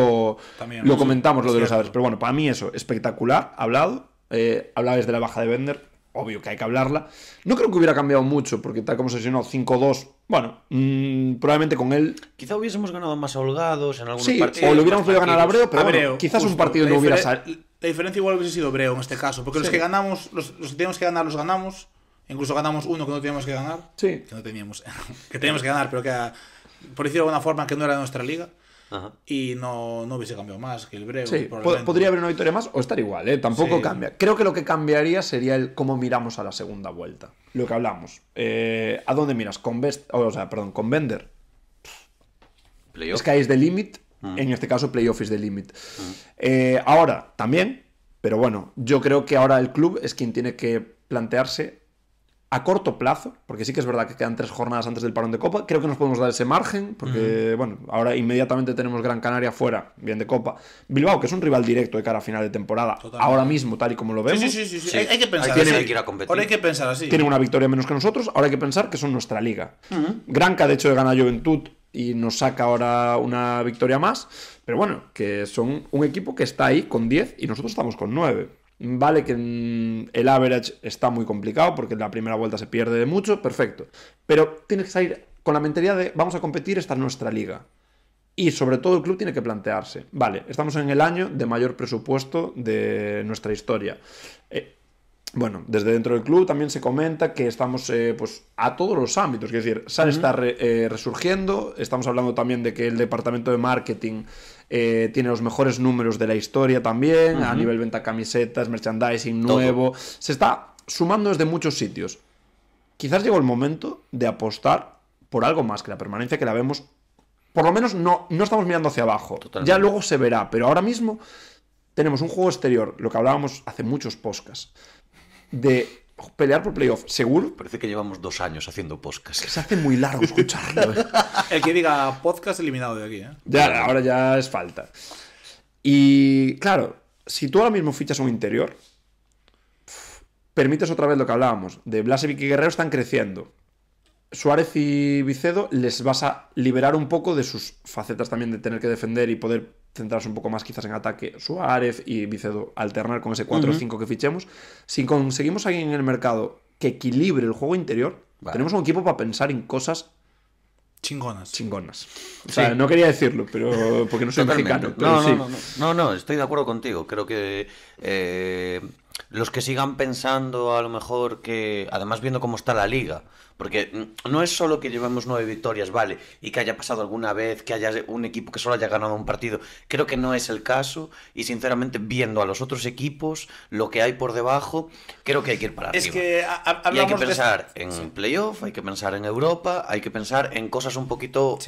Speaker 3: lo, comentamos, lo de los averages.
Speaker 1: Pero bueno, para mí eso, espectacular, hablado. Eh, de la baja de Bender, obvio que hay que hablarla. No creo que hubiera cambiado mucho, porque tal como se lesionó 5-2, bueno, mm, probablemente con él. Quizá hubiésemos ganado más
Speaker 3: holgados
Speaker 2: en algunos O le hubiéramos podido ganar a Breo, pero quizás un partido no hubiera salido.
Speaker 3: La diferencia igual hubiese sido Breo en este caso, porque los que ganamos, los, los que teníamos que ganar, los ganamos. Incluso ganamos uno que no teníamos que ganar. Sí. Que no teníamos. que teníamos que ganar, pero que por decirlo de alguna forma que no era de nuestra liga y no, hubiese cambiado más que Sí, podría
Speaker 1: haber una victoria más o estar igual, ¿eh? tampoco cambia. Creo que lo que cambiaría sería el cómo miramos a la segunda vuelta. Lo que hablamos. Eh, ¿A dónde miras? ¿Con Best, perdón, con Bender? Playoff. Es que de mm. En este caso, playoff is de limit. Mm. Eh, ahora, también, pero bueno, yo creo que ahora el club es quien tiene que plantearse a corto plazo, porque sí que es verdad que quedan tres jornadas antes del parón de Copa, creo que nos podemos dar ese margen, porque, bueno, ahora inmediatamente tenemos Gran Canaria fuera, bien de Copa. Bilbao, que es un rival directo de cara a final de temporada, ahora mismo, tal y como lo vemos. Sí, sí, sí, Hay, que pensar tiene, que
Speaker 3: Ahora hay que pensar así. Tienen una
Speaker 1: victoria menos que nosotros, ahora hay que pensar que son nuestra liga. Gran Granca, de hecho, gana Juventud y nos saca ahora una victoria más, pero bueno, que son un equipo que está ahí con 10 y nosotros estamos con 9. Vale que mm, el average está muy complicado porque en la primera vuelta se pierde de mucho, perfecto. Pero tienes que salir con la mentalidad de vamos a competir, esta es nuestra liga. Y sobre todo el club tiene que plantearse, vale, estamos en el año de mayor presupuesto de nuestra historia. Eh, bueno, desde dentro del club también se comenta que estamos eh, pues, a todos los ámbitos, es decir, SAR estar está eh, resurgiendo, estamos hablando también de que el departamento de marketing eh, tiene los mejores números de la historia también, a nivel venta camisetas, merchandising nuevo, se está sumando desde muchos sitios. Quizás llegó el momento de apostar por algo más que la permanencia que la vemos. Por lo menos no, no estamos mirando hacia abajo. Ya luego se verá, pero ahora mismo tenemos un juego exterior, lo que hablábamos hace muchos podcasts, de pelear por playoff, seguro. Parece que llevamos dos años haciendo podcast. se hace muy largo escucharlo. ¿eh? El que diga podcast eliminado de aquí, ¿eh? Ya, ahora ya es falta. Y claro, si tú ahora mismo fichas un interior, permites otra vez lo que hablábamos, de Blasevic y Guerrero están creciendo. Suárez y Vicedo les vas a liberar un poco de sus facetas también de tener que defender y poder centrarse un poco más quizás en ataque Suárez y Vicedo, alternar con ese 4 o 5 que fichemos. Si conseguimos alguien en el mercado que equilibre el juego interior, tenemos un equipo para pensar en cosas Chingonas. Chingonas. O sea, no quería decirlo, pero porque no soy mexicano. no,
Speaker 2: no, no, estoy de acuerdo contigo. Creo que eh, los que sigan pensando a lo mejor que, además viendo cómo está la liga, porque mm, no es solo que llevemos nueve victorias, vale, y que haya pasado alguna vez, que haya un equipo que solo haya ganado un partido. Creo que no es el caso y sinceramente viendo a los otros equipos, lo que hay por debajo, creo que hay que ir para es Que y hay que pensar en sí. playoff, hay que pensar en Europa, hay que pensar en cosas un poquito...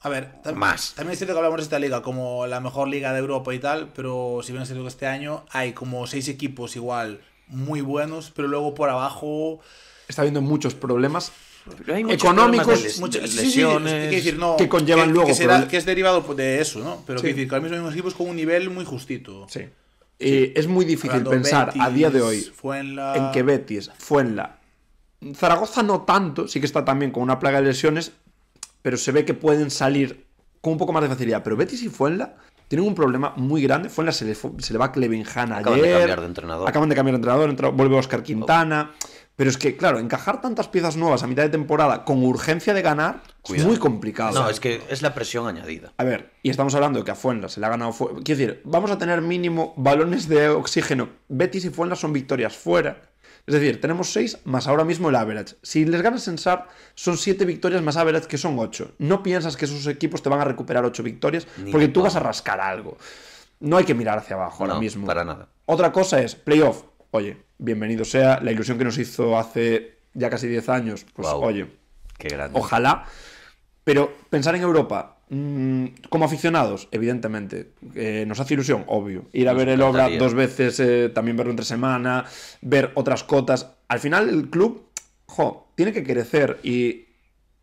Speaker 3: A ver, más. también es cierto que hablamos de esta liga como la mejor liga de Europa y tal, pero si bien es cierto que este año hay como seis equipos igual muy buenos, pero luego por abajo
Speaker 1: está habiendo muchos problemas económicos, muchas lesiones que conllevan luego. Que,
Speaker 3: es derivado pues, de eso, ¿no? Pero que decir, que mismo tiempo es con un nivel muy justito. Sí.
Speaker 1: Eh, es muy difícil pensar a día de hoy en que Betis, Fuenla, Zaragoza no tanto, sí que está también con una plaga de lesiones, pero se ve que pueden salir con un poco más de facilidad. Pero Betis y Fuenla tienen un problema muy grande. Fuenla se le, se le va a ayer. Acaban de cambiar de entrenador. Acaban de cambiar de entrenador, vuelve Oscar oh. Quintana. Pero es que, claro, encajar tantas piezas nuevas a mitad de temporada con urgencia de ganar es muy complicado. No,
Speaker 2: es que es la presión añadida.
Speaker 1: A ver, y estamos hablando de que a Fuenla se le ha ganado. Quiero decir, vamos a tener mínimo balones de oxígeno. Betis y Fuenla son victorias fuera. Es decir, tenemos 6 más ahora mismo el average. Si les ganas en SAR, son 7 victorias más average, que son 8. No piensas que esos equipos te van a recuperar 8 victorias porque tú vas a rascar algo. No hay que mirar hacia abajo ahora mismo. Para nada. Otra cosa es, playoff. Oye, bienvenido sea. La ilusión que nos hizo hace ya casi 10 años, pues oye, ojalá. Pero pensar en Europa, mm, como aficionados, evidentemente, eh, nos hace ilusión, obvio. Ir a ver el obra dos veces, eh, también verlo entre semana, ver otras cotas. Al final el club, jo, tiene que crecer y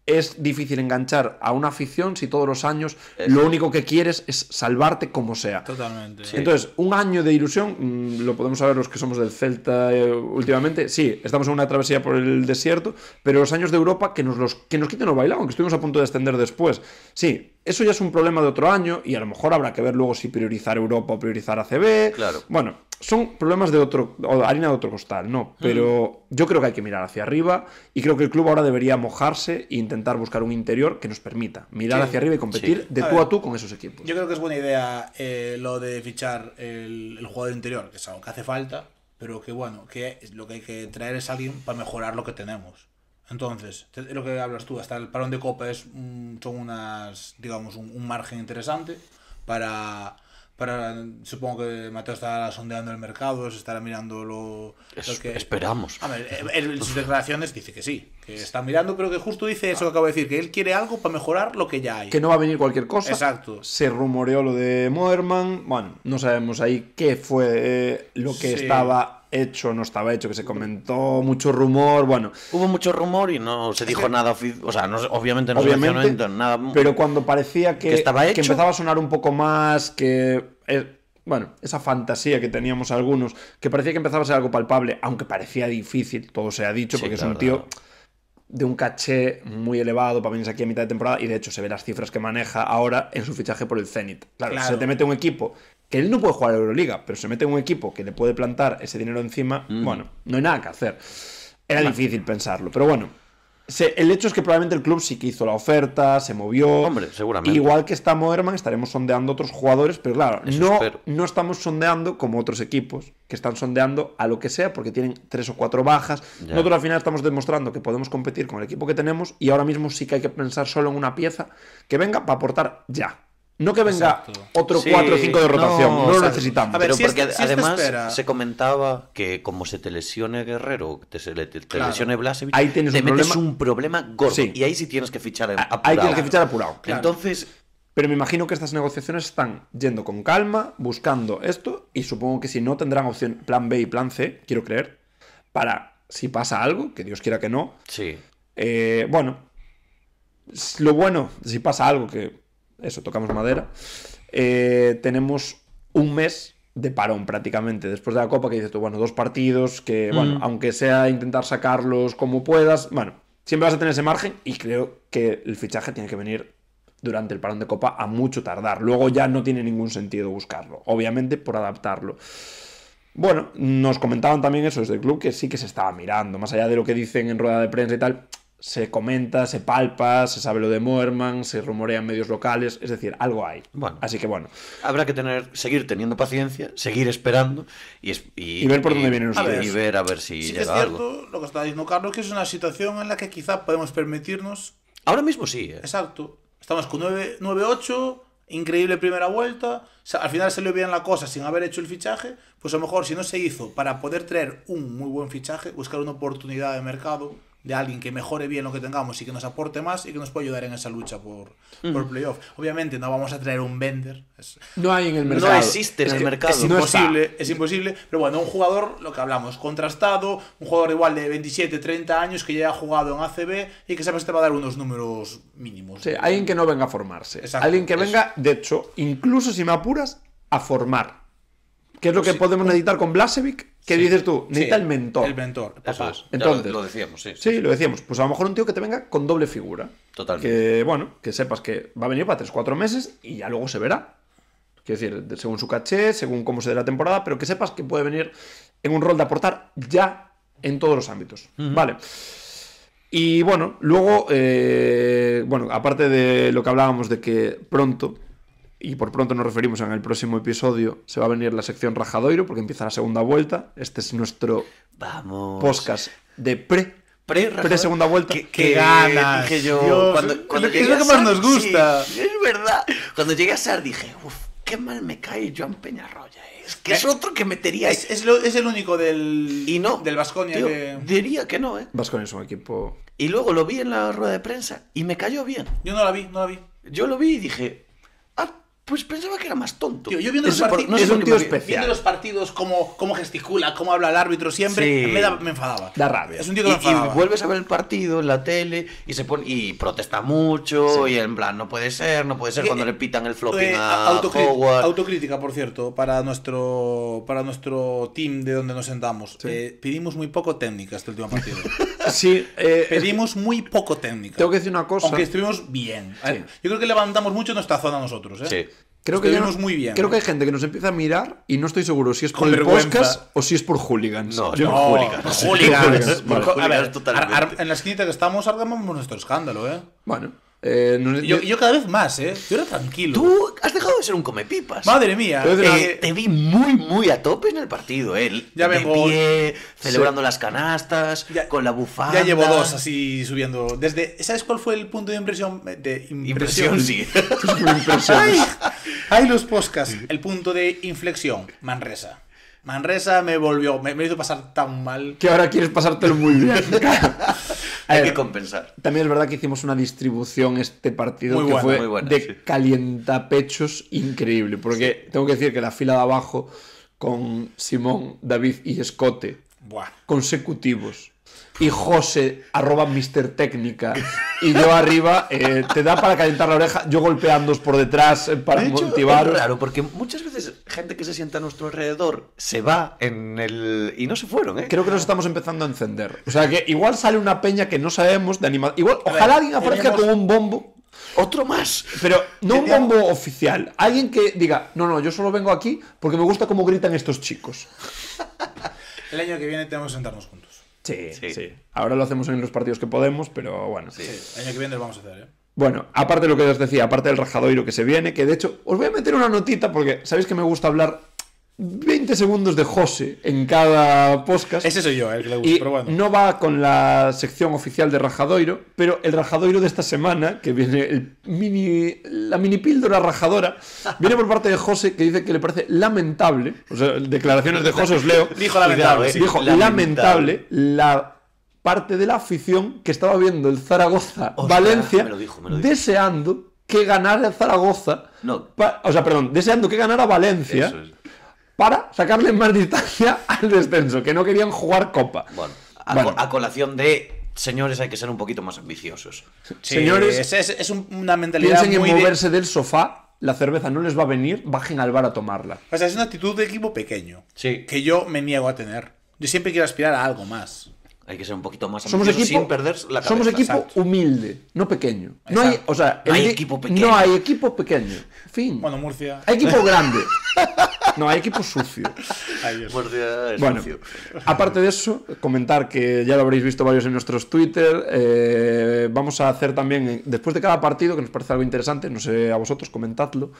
Speaker 1: es difícil enganchar a una afición si todos los años lo único que quieres es salvarte como sea. Totalmente. Entonces, un año de ilusión, mm, lo podemos saber los que somos del Celta eh, últimamente, sí, estamos en una travesía por el desierto, pero los años de Europa que nos, los, que nos quiten los bailados, que estuvimos a punto de extender después, sí, eso ya es un problema de otro año y a lo mejor habrá que ver luego si priorizar Europa o priorizar ACB. Claro. Bueno, son problemas de otro, harina de otro costal, ¿no? Mm. Pero yo creo que hay que mirar hacia arriba y creo que el club ahora debería mojarse e intentar buscar un interior que nos permita mirar hacia arriba y competir de tú a tú con esos equipos.
Speaker 3: Yo creo que es buena idea eh, lo de fichar el, juego jugador interior, que es algo que hace falta, pero que bueno, que lo que hay que traer es alguien para mejorar lo que tenemos. Entonces, lo que hablas tú, hasta el parón de copa es son unas, digamos, un, margen interesante para, para supongo que Mateo estará sondeando el mercado, se estará mirando lo, que esperamos. A ver, en sus declaraciones dice que sí, que está mirando, pero que justo dice eso que acabo de decir, que él quiere algo para mejorar lo que ya hay. Que
Speaker 1: no va a venir cualquier cosa. Exacto. Se rumoreó lo de Moerman, bueno, no sabemos ahí qué fue eh, lo que estaba hecho, no estaba hecho, que se comentó mucho rumor, bueno. Hubo mucho rumor y
Speaker 2: no se dijo eh, nada, o sea, obviamente no había se nada. Pero cuando
Speaker 1: parecía que, empezaba a sonar un poco más, que... Eh, bueno, esa fantasía que teníamos algunos, que parecía que empezaba a ser algo palpable, aunque parecía difícil, todo se ha dicho, porque es un tío de un caché muy elevado para venirse aquí a mitad de temporada y de hecho se ve las cifras que maneja ahora en su fichaje por el Zenit. claro. se te mete un equipo que él no puede jugar a Euroliga, pero se mete en un equipo que le puede plantar ese dinero encima, bueno, no hay nada que hacer. Era difícil pensarlo, pero bueno. Se, el hecho es que probablemente el club sí que hizo la oferta, se movió. Hombre, seguramente. Igual que está Moerman, estaremos sondeando otros jugadores, pero claro, no, no estamos sondeando como otros equipos que están sondeando a lo que sea porque tienen tres o cuatro bajas. Nosotros al final estamos demostrando que podemos competir con el equipo que tenemos y ahora mismo sí que hay que pensar solo en una pieza que venga para aportar ya no que venga otro 4 o 5 de rotación, no, lo necesitamos. pero porque además
Speaker 2: se comentaba que como se te lesione Guerrero, te, se lesione Blasevich, ahí tienes te un metes problema... un problema gordo. Y ahí sí tienes que fichar apurado. Ahí tienes que fichar
Speaker 1: apurado. Entonces... Pero me imagino que estas negociaciones están yendo con calma, buscando esto, y supongo que si no tendrán opción plan B y plan C, quiero creer, para si pasa algo, que Dios quiera que no. Sí. Eh, bueno, lo bueno, si pasa algo que eso, tocamos madera, eh, tenemos un mes de parón prácticamente. Después de la Copa que dices tú, bueno, dos partidos que, mm. bueno, aunque sea intentar sacarlos como puedas, bueno, siempre vas a tener ese margen y creo que el fichaje tiene que venir durante el parón de Copa a mucho tardar. Luego ya no tiene ningún sentido buscarlo, obviamente por adaptarlo. Bueno, nos comentaban también eso desde el club que sí que se estaba mirando, más allá de lo que dicen en rueda de prensa y tal, se comenta, se palpa, se sabe lo de Moerman, se rumorea en medios locales, es decir, algo hay. Bueno, Así que bueno.
Speaker 2: Habrá que tener, seguir teniendo paciencia, seguir esperando y, ver por dónde vienen ustedes. Y ver a ver si llega es cierto,
Speaker 3: lo que está diciendo Carlos, que es una situación en la que quizá podemos permitirnos... Ahora mismo sí. ¿eh? Exacto. Estamos con 9-8, increíble primera vuelta, al final se le bien la cosa sin haber hecho el fichaje, pues a lo mejor si no se hizo para poder traer un muy buen fichaje, buscar una oportunidad de mercado de alguien que mejore bien lo que tengamos y que nos aporte más y que nos pueda ayudar en esa lucha por, por playoff. Obviamente no vamos a traer un vender. no hay en el mercado. No existe en el mercado. Es imposible, es imposible. Pero bueno, un jugador, lo que hablamos, contrastado, un jugador igual de 27, 30 años que ya ha jugado en ACB y que sabes te va a dar unos números
Speaker 1: mínimos. Sí, alguien que no venga a formarse. Exacto, alguien que venga, de hecho, incluso si me apuras, a formar. ¿Qué es lo pues que podemos necesitar con Blasevic, ¿Qué dices tú, necesita el mentor. El mentor,
Speaker 2: papá. Entonces, lo, decíamos, sí,
Speaker 1: sí. lo decíamos. Pues a lo mejor un tío que te venga con doble figura. Totalmente. Que, bueno, que sepas que va a venir para 3-4 meses y ya luego se verá. Quiero decir, según su caché, según cómo se dé la temporada, pero que sepas que puede venir en un rol de aportar ya en todos los ámbitos. Vale. Y bueno, luego, eh, bueno, aparte de lo que hablábamos de que pronto y por pronto nos referimos en el próximo episodio, se va a venir la sección Rajadoiro porque empieza la segunda vuelta. Este es nuestro Vamos. podcast de pre pre, segunda vuelta. Que, gana Dije yo, es lo que más nos gusta. es
Speaker 2: verdad. Cuando llegué a Sar dije, uff, qué mal me cae Joan Peñarroya. Eh". Es que es eh, otro que metería. Es, el
Speaker 3: único del. Y no. Del
Speaker 2: Vasconia
Speaker 3: Diría que no, ¿eh?
Speaker 1: Vasconia es un equipo.
Speaker 2: Y luego lo vi en la rueda de prensa y me cayó bien.
Speaker 3: Yo no la vi, no la vi. Yo lo vi y dije, pues pensaba que era más tonto. yo viendo los, partidos, especial. viendo los partidos, cómo, cómo gesticula, cómo habla el árbitro siempre, me, enfadaba.
Speaker 2: Da rabia. Es un tío que y, me Y vuelves a ver el partido en la tele y se pone y protesta mucho y en plan, no puede ser, no puede ser cuando le pitan el flopping eh, Autocrítica,
Speaker 3: por cierto, para nuestro, para nuestro team de donde nos sentamos. Eh, pedimos muy poco técnica este último partido. sí, eh, pedimos muy
Speaker 1: poco técnica.
Speaker 3: Tengo que decir una cosa. Aunque estuvimos bien. Yo creo que levantamos mucho nuestra zona nosotros. ¿eh? Sí.
Speaker 1: Creo que, muy bien, creo que hay gente que nos empieza a mirar y no estoy seguro si es por el o si es por hooligans. No, no, hooligans. a ver,
Speaker 3: en la esquina que estamos armamos nuestro escándalo, ¿eh?
Speaker 1: Bueno. Eh, yo,
Speaker 3: yo, cada vez más, ¿eh? Yo era tranquilo. Tú has dejado de ser un come pipas Madre mía. Eh, te vi muy,
Speaker 2: muy a tope en el partido, él. Eh.
Speaker 3: Ya de pie, celebrando las canastas, con la bufanda. Ya llevo dos así subiendo. Desde, ¿Sabes cuál fue el punto de impresión? De impresión, sí. Hay los podcasts. El punto de inflexión, Manresa. Manresa me volvió, me, me hizo pasar tan mal.
Speaker 1: Que ahora quieres pasártelo muy bien. Hay eh,
Speaker 3: que compensar.
Speaker 1: También es verdad que hicimos una distribución este partido que fue de calienta calientapechos increíble. Porque tengo que decir que la fila de abajo con Simón, David y Escote consecutivos y José arroba Mister Técnica. Y yo arriba eh, te da para calentar la oreja, yo golpeándos por detrás eh, para motivar. porque muchas veces gente que se sienta a nuestro alrededor se va en el. y no se fueron, ¿eh? Creo que nos estamos empezando a encender. O sea que igual sale una peña que no sabemos de animación. Igual, ojalá alguien aparezca con un bombo. Otro más. Pero no un bombo oficial. Alguien que diga, no, no, yo solo vengo aquí porque me gusta cómo gritan estos chicos.
Speaker 3: el año que viene tenemos que sentarnos juntos. Sí, sí,
Speaker 1: Ahora lo hacemos en los partidos que podemos, pero bueno. Sí, el
Speaker 3: año que viene lo vamos a hacer, ¿eh?
Speaker 1: Bueno, aparte de lo que os decía, aparte del Rajadoiro que se viene, que de hecho os voy a meter una notita porque sabéis que me gusta hablar 20 segundos de José en cada podcast. Ese soy yo, el que le gusta, y No va con la sección oficial de Rajadoiro, pero el Rajadoiro de esta semana, que viene el mini, la mini píldora rajadora, viene por parte de José que dice que le parece lamentable. O declaraciones de José os leo. dijo lamentable. la parte de la afición que estaba viendo el Zaragoza-Valencia deseando que ganara Zaragoza. o sea, perdón, deseando que ganara Valencia. Eso es para sacarle más distancia al descenso, que no querían jugar copa.
Speaker 2: Bueno, a,
Speaker 3: colación de
Speaker 2: señores, hay que ser un poquito más
Speaker 3: ambiciosos.
Speaker 1: señores,
Speaker 3: es, una mentalidad. Piensen en moverse
Speaker 1: del sofá. La cerveza no les va a venir, bajen al bar a tomarla. O
Speaker 3: sea, es una actitud de equipo pequeño. Sí. Que yo me niego a tener. Yo siempre quiero aspirar a algo más. Hay que ser un poquito más somos equipo, sin perder Somos equipo
Speaker 1: humilde, no pequeño. No hay, o sea, equipo pequeño. No hay equipo pequeño.
Speaker 3: Fin. Bueno, Murcia. Hay equipo
Speaker 1: grande. No, hay equipo sucios. bueno, aparte de eso, comentar que ya lo habréis visto varios en nuestros Twitter. Eh, vamos a hacer también, después de cada partido, que nos parece algo interesante, no sé a vosotros, comentadlo,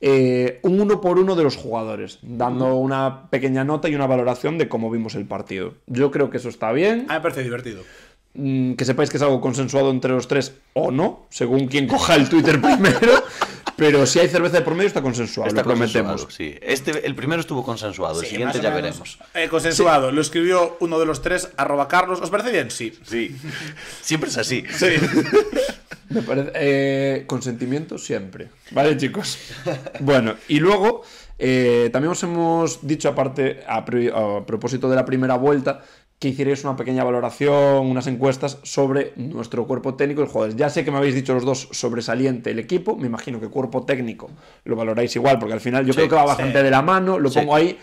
Speaker 1: eh, un uno por uno de los jugadores, dando una pequeña nota y una valoración de cómo vimos el partido. Yo creo que eso está bien.
Speaker 3: A mí me parece divertido
Speaker 1: mm, que sepáis que es algo consensuado entre los tres o no, según quien coja el Twitter primero. Pero si hay cerveza de por medio está consensuado. lo prometemos.
Speaker 3: Sí. Este, el primero estuvo consensuado, el siguiente ya veremos. Eh, consensuado, lo escribió uno de los tres, arroba Carlos. ¿Os parece bien? Sí. Sí. Siempre es así.
Speaker 1: Sí. Eh, consentimiento siempre. Vale, chicos. Bueno, y luego eh, también os hemos dicho, aparte, a propósito de la primera vuelta, que hicierais una pequeña valoración, unas encuestas sobre nuestro cuerpo técnico y jugadores. Ya sé que me habéis dicho los dos sobresaliente el equipo, me imagino que cuerpo técnico lo valoráis igual, porque al final yo creo que va bastante de la mano, lo pongo ahí,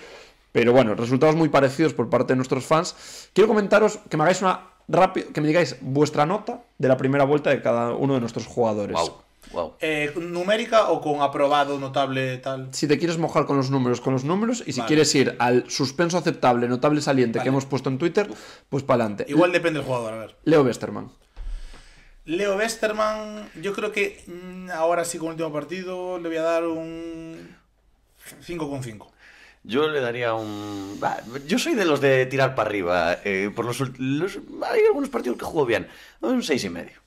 Speaker 1: pero bueno, resultados muy parecidos por parte de nuestros fans. Quiero comentaros que me hagáis una rápido, que me digáis vuestra nota de la primera vuelta de cada uno de nuestros jugadores.
Speaker 3: Eh, ¿Numérica o con aprobado notable tal?
Speaker 1: Si te quieres mojar con los números, con los números. Y si quieres ir al suspenso aceptable, notable saliente que hemos puesto en Twitter, pues para adelante. Igual
Speaker 3: depende del jugador, a ver.
Speaker 1: Leo Westerman.
Speaker 3: Leo Westerman, yo creo que mm, ahora sí, con el último partido, le voy a dar un con 5,5.
Speaker 2: Yo le daría un. yo soy de los de tirar para arriba. Eh, por los, Hay algunos partidos que juego bien. Un y medio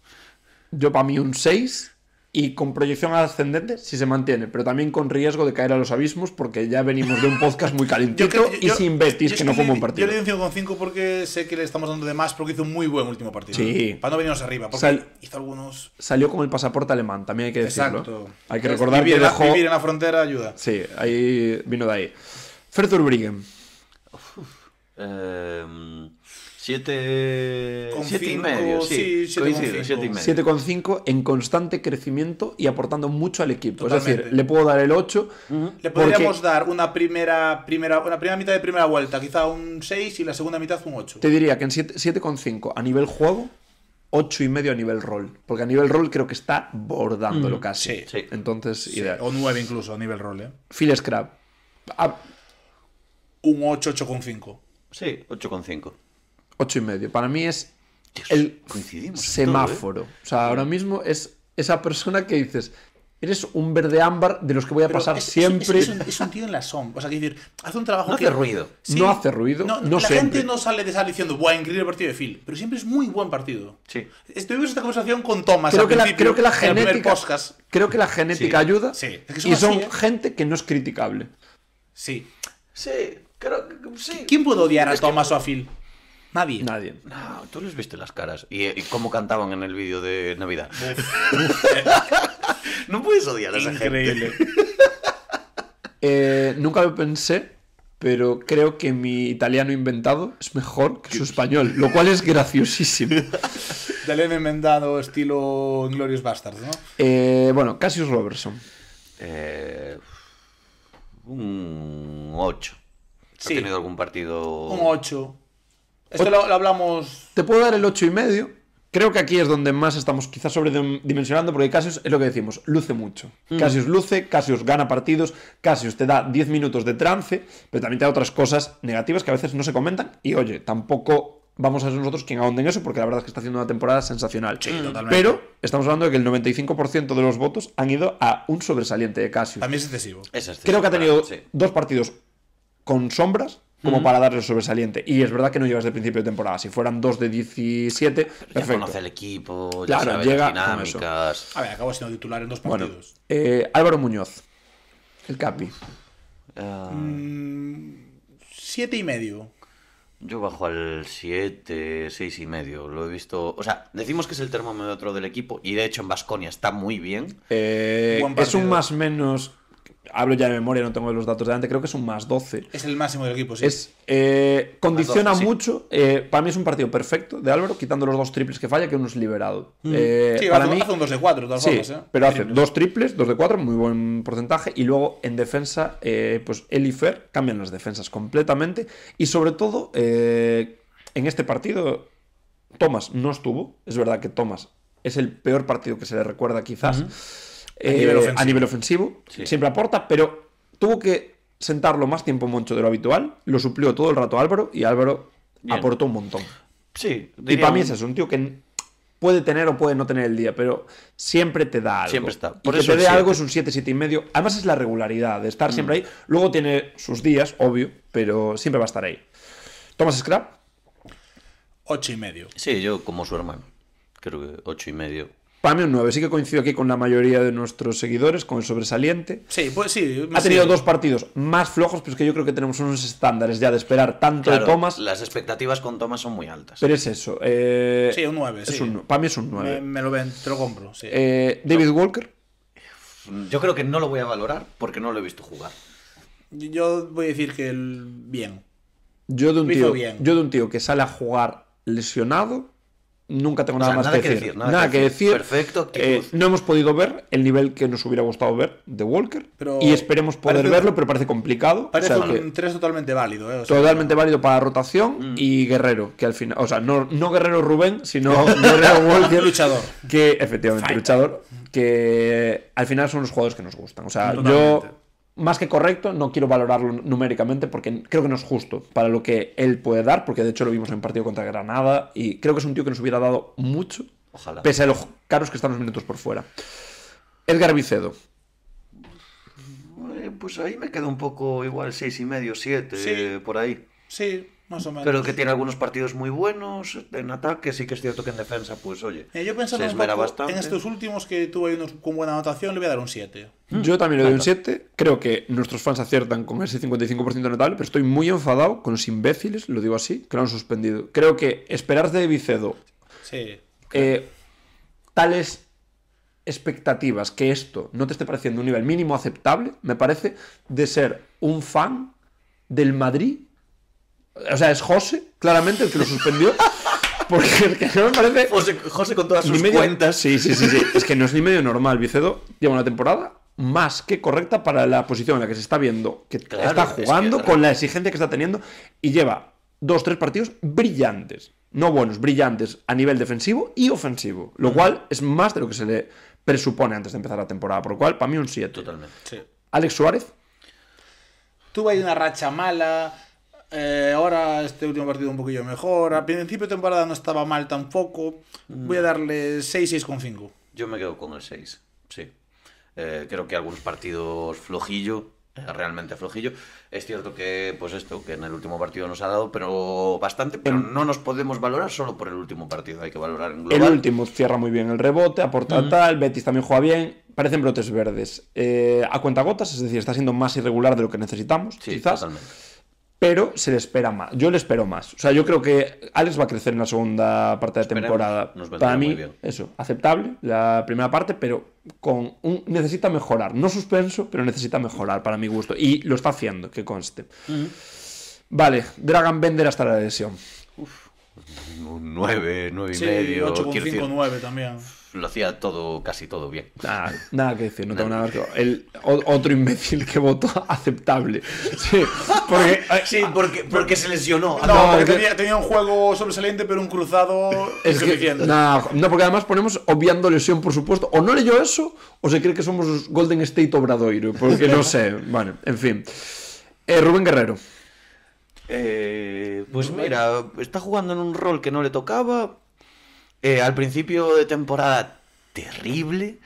Speaker 1: Yo para mí un 6 y con proyección ascendente si se mantiene, pero también con riesgo de caer a los abismos porque ya venimos de un podcast muy calentito y sin Betis que no fue un partido. Yo le doy
Speaker 3: un 5,5 porque sé que le estamos dando de más porque hizo un muy buen último partido. Sí. Para no venirnos arriba, porque hizo algunos...
Speaker 1: Salió con el pasaporte alemán, también hay que decirlo. Hay que recordar que dejó... Vivir en la frontera ayuda. Sí, ahí vino de ahí. Fred Urbrigen. Eh... Em,
Speaker 2: Siete,
Speaker 1: con en constante crecimiento y aportando mucho al equipo. Es decir, le puedo dar el 8. Le podríamos
Speaker 3: dar una primera, primera, una primera mitad de primera vuelta, quizá un 6 y la segunda mitad un 8. Te
Speaker 1: diría que en 7,5 a nivel juego, 8 y medio a nivel rol. Porque a nivel rol creo que está bordándolo mm, casi. Entonces, O 9 incluso a nivel rol, ¿eh? Phil Scrap. Ah. Un 8, 8,5. Sí,
Speaker 2: 8,5.
Speaker 1: 8 y medio. Para mí es
Speaker 2: el ¿eh?
Speaker 1: semáforo. O sea, ahora mismo es esa persona que dices, eres un verde ámbar de los que voy a pasar siempre. Es, un, tío en la
Speaker 3: sombra. O sea, que decir, hace un trabajo no Hace ruido. no hace ruido. No, la gente no sale de esa diciendo, ¡buah, increíble partido de Phil! Pero siempre es muy buen partido. Sí. Estuvimos esta conversación con Thomas. Creo, que, la, creo que la genética.
Speaker 1: ayuda. y son gente que no es criticable. Sí.
Speaker 3: Sí. Creo, sí.
Speaker 1: ¿Quién puede
Speaker 2: odiar a Thomas o a Phil? Nadie. Nadie. No, tú les viste las caras. ¿Y, cómo cantaban en el vídeo de Navidad? no puedes odiar a esa gente.
Speaker 1: Eh, nunca lo pensé, pero creo que mi italiano inventado es mejor que su español, lo cual es graciosísimo. he inventado
Speaker 3: estilo Glorious Bastards, ¿no?
Speaker 1: Eh, bueno, Cassius Robertson. Eh,
Speaker 2: un 8. ¿Ha tenido algún partido? Un
Speaker 1: 8. Esto lo, hablamos. Te puedo dar el 8 y medio. Creo que aquí es donde más estamos quizás sobredimensionando, porque Casius es lo que decimos, luce mucho. Casios mm. Casius luce, Casius gana partidos, Casius te da 10 minutos de trance, pero también te da otras cosas negativas que a veces no se comentan. Y oye, tampoco vamos a ser nosotros quien ahonde en eso, porque la verdad es que está haciendo una temporada sensacional. totalmente. Pero estamos hablando de que el 95% de los votos han ido a un sobresaliente de Casius. También
Speaker 3: es excesivo. Creo que ha
Speaker 1: tenido dos partidos con sombras como para darle sobresaliente. Y es verdad que no llevas de principio de temporada. Si fueran dos de 17, perfecto. Ya conoce el
Speaker 2: equipo,
Speaker 3: ya claro, llega las dinámicas. A ver, acabo siendo titular en dos partidos.
Speaker 1: Eh, Álvaro Muñoz, el Capi. Ah.
Speaker 3: Mm, siete y medio.
Speaker 2: Yo bajo al 7, 6 y medio. Lo he visto. O sea, decimos que es el termómetro del equipo y de hecho en Basconia está muy bien. Eh, es un más
Speaker 1: menos hablo ya de memoria, no tengo los datos delante, creo que es un más 12. Es
Speaker 3: el máximo del equipo, sí.
Speaker 1: Eh, condiciona mucho. Eh, para mí es un partido perfecto de Álvaro, quitando los dos triples que falla, que uno es liberado. Mm. Eh, sí, para hace, mí, un 2 de 4, todas Pero hace dos triples, dos de 4, muy buen porcentaje. Y luego en defensa, pues él y cambian las defensas completamente. Y sobre todo, en este partido, Thomas no estuvo. Es verdad que Thomas es el peor partido que se le recuerda, quizás a nivel eh, ofensivo. Siempre aporta, pero tuvo que sentarlo más tiempo Moncho de lo habitual. Lo suplió todo el rato Álvaro y Álvaro aportó un montón.
Speaker 2: Sí, y para mí es
Speaker 1: un tío que puede tener o puede no tener el día, pero siempre te da algo. Siempre está. Por que te da algo es un 7, 7 y medio. Además es la regularidad de estar mm. siempre ahí. Luego tiene sus días, obvio, pero siempre va a estar ahí. Thomas Scrap.
Speaker 2: 8 y medio. Sí, yo como su hermano. Creo que
Speaker 1: 8 y medio mí un 9, sí que coincido aquí con la mayoría de nuestros seguidores, con el sobresaliente.
Speaker 3: Sí, pues sí. Ha tenido dos
Speaker 1: partidos más flojos, pero es que yo creo que tenemos unos estándares ya de esperar tanto de Thomas.
Speaker 2: Las expectativas con Thomas son muy altas.
Speaker 1: Pero es eso. Eh, sí, un 9. Es es un 9.
Speaker 2: Me, lo ven, te lo compro.
Speaker 1: Eh, David Walker.
Speaker 2: Yo creo que no lo voy a valorar
Speaker 3: porque no lo he visto jugar. Yo voy a decir que el... bien.
Speaker 1: Yo de un, tío, bien. yo de un tío que sale a jugar lesionado Nunca tengo nada más que, decir. Nada, que, decir. Perfecto. Eh, no hemos podido ver el nivel que nos hubiera gustado ver de Walker. y esperemos poder verlo, pero parece complicado. Parece un
Speaker 3: 3 totalmente válido. Eh, totalmente
Speaker 1: válido para rotación mm. y Guerrero, que al final. O sea, no, Guerrero Rubén, sino Guerrero Walker. luchador. Que efectivamente, luchador. Que al final son los jugadores que nos gustan. O sea, yo más que correcto, no quiero valorarlo numéricamente porque creo que no es justo para lo que él puede dar, porque de hecho lo vimos en partido contra Granada y creo que es un tío que nos hubiera dado mucho, pese a los caros que están los minutos por fuera. Edgar Vicedo.
Speaker 2: Eh, pues ahí me quedo un poco igual, seis y medio, siete, por ahí. Sí,
Speaker 3: pero que tiene algunos
Speaker 2: partidos muy buenos en ataque, sí que es cierto que en defensa, pues oye. Eh, yo pensaba
Speaker 3: bastante. en estos últimos que tuvo ahí unos con buena anotación, le voy a dar un 7.
Speaker 1: Mm. Yo también le doy un 7. Creo que nuestros fans aciertan con ese 55% notable, pero estoy muy enfadado con los imbéciles, lo digo así, que lo han suspendido. Creo que esperar de Vicedo eh, tales expectativas que esto no te esté pareciendo un nivel mínimo aceptable, me parece de ser un fan del Madrid o sea, es José, claramente, el que lo suspendió. Porque el que no me parece. José, con todas sus cuentas. Sí, sí, sí, sí. Es que no es ni medio normal. Vicedo lleva una temporada más que correcta para la posición en la que se está viendo, que está jugando con la exigencia que está teniendo y lleva dos, tres partidos brillantes. No buenos, brillantes a nivel defensivo y ofensivo. Lo cual es más de lo que se le presupone antes de empezar la temporada. Por lo cual, para mí, un 7. Totalmente. Sí. Alex Suárez.
Speaker 3: Tuve ahí una racha mala eh, ahora este último partido un poquillo mejor. A principio de temporada no estaba mal tampoco. Voy a mm. darle 6, 6,5.
Speaker 2: Yo me quedo con el 6, sí. Eh, creo que algunos partidos flojillo, eh, realmente flojillo. Es cierto que, pues esto, que en el último partido nos ha dado, pero bastante, pero no nos podemos valorar solo por el último partido, hay que valorar en global. El
Speaker 1: último cierra muy bien el rebote, aporta mm. tal, Betis también juega bien, parecen brotes verdes. Eh, a gotas es decir, está siendo más irregular de lo que necesitamos, sí, quizás. Totalmente pero se le espera más. Yo le espero más. O sea, yo creo que Alex va a crecer en la segunda parte de temporada. Para mí, eso, aceptable la primera parte, pero con un, necesita mejorar. No suspenso, pero necesita mejorar para mi gusto. Y lo está haciendo, que conste. Vale, Dragon Bender hasta la lesión. Uf.
Speaker 2: 9, 9 y sí, medio. 8,5,
Speaker 3: 9 también
Speaker 2: lo hacía todo, casi todo bien.
Speaker 1: Nada, que decir, no tengo nada que El otro imbécil que votó aceptable. Sí,
Speaker 3: porque, eh, se lesionó. No, porque tenía, un juego sobresaliente, pero un cruzado es no,
Speaker 1: porque además ponemos obviando lesión, por supuesto. O no leyó eso, o se cree que somos Golden State Obradoiro, porque no sé. Vale, en fin.
Speaker 2: Eh, Rubén Guerrero.
Speaker 1: Eh,
Speaker 2: pues mira, está jugando en un rol que no le tocaba, eh, al principio de temporada terrible,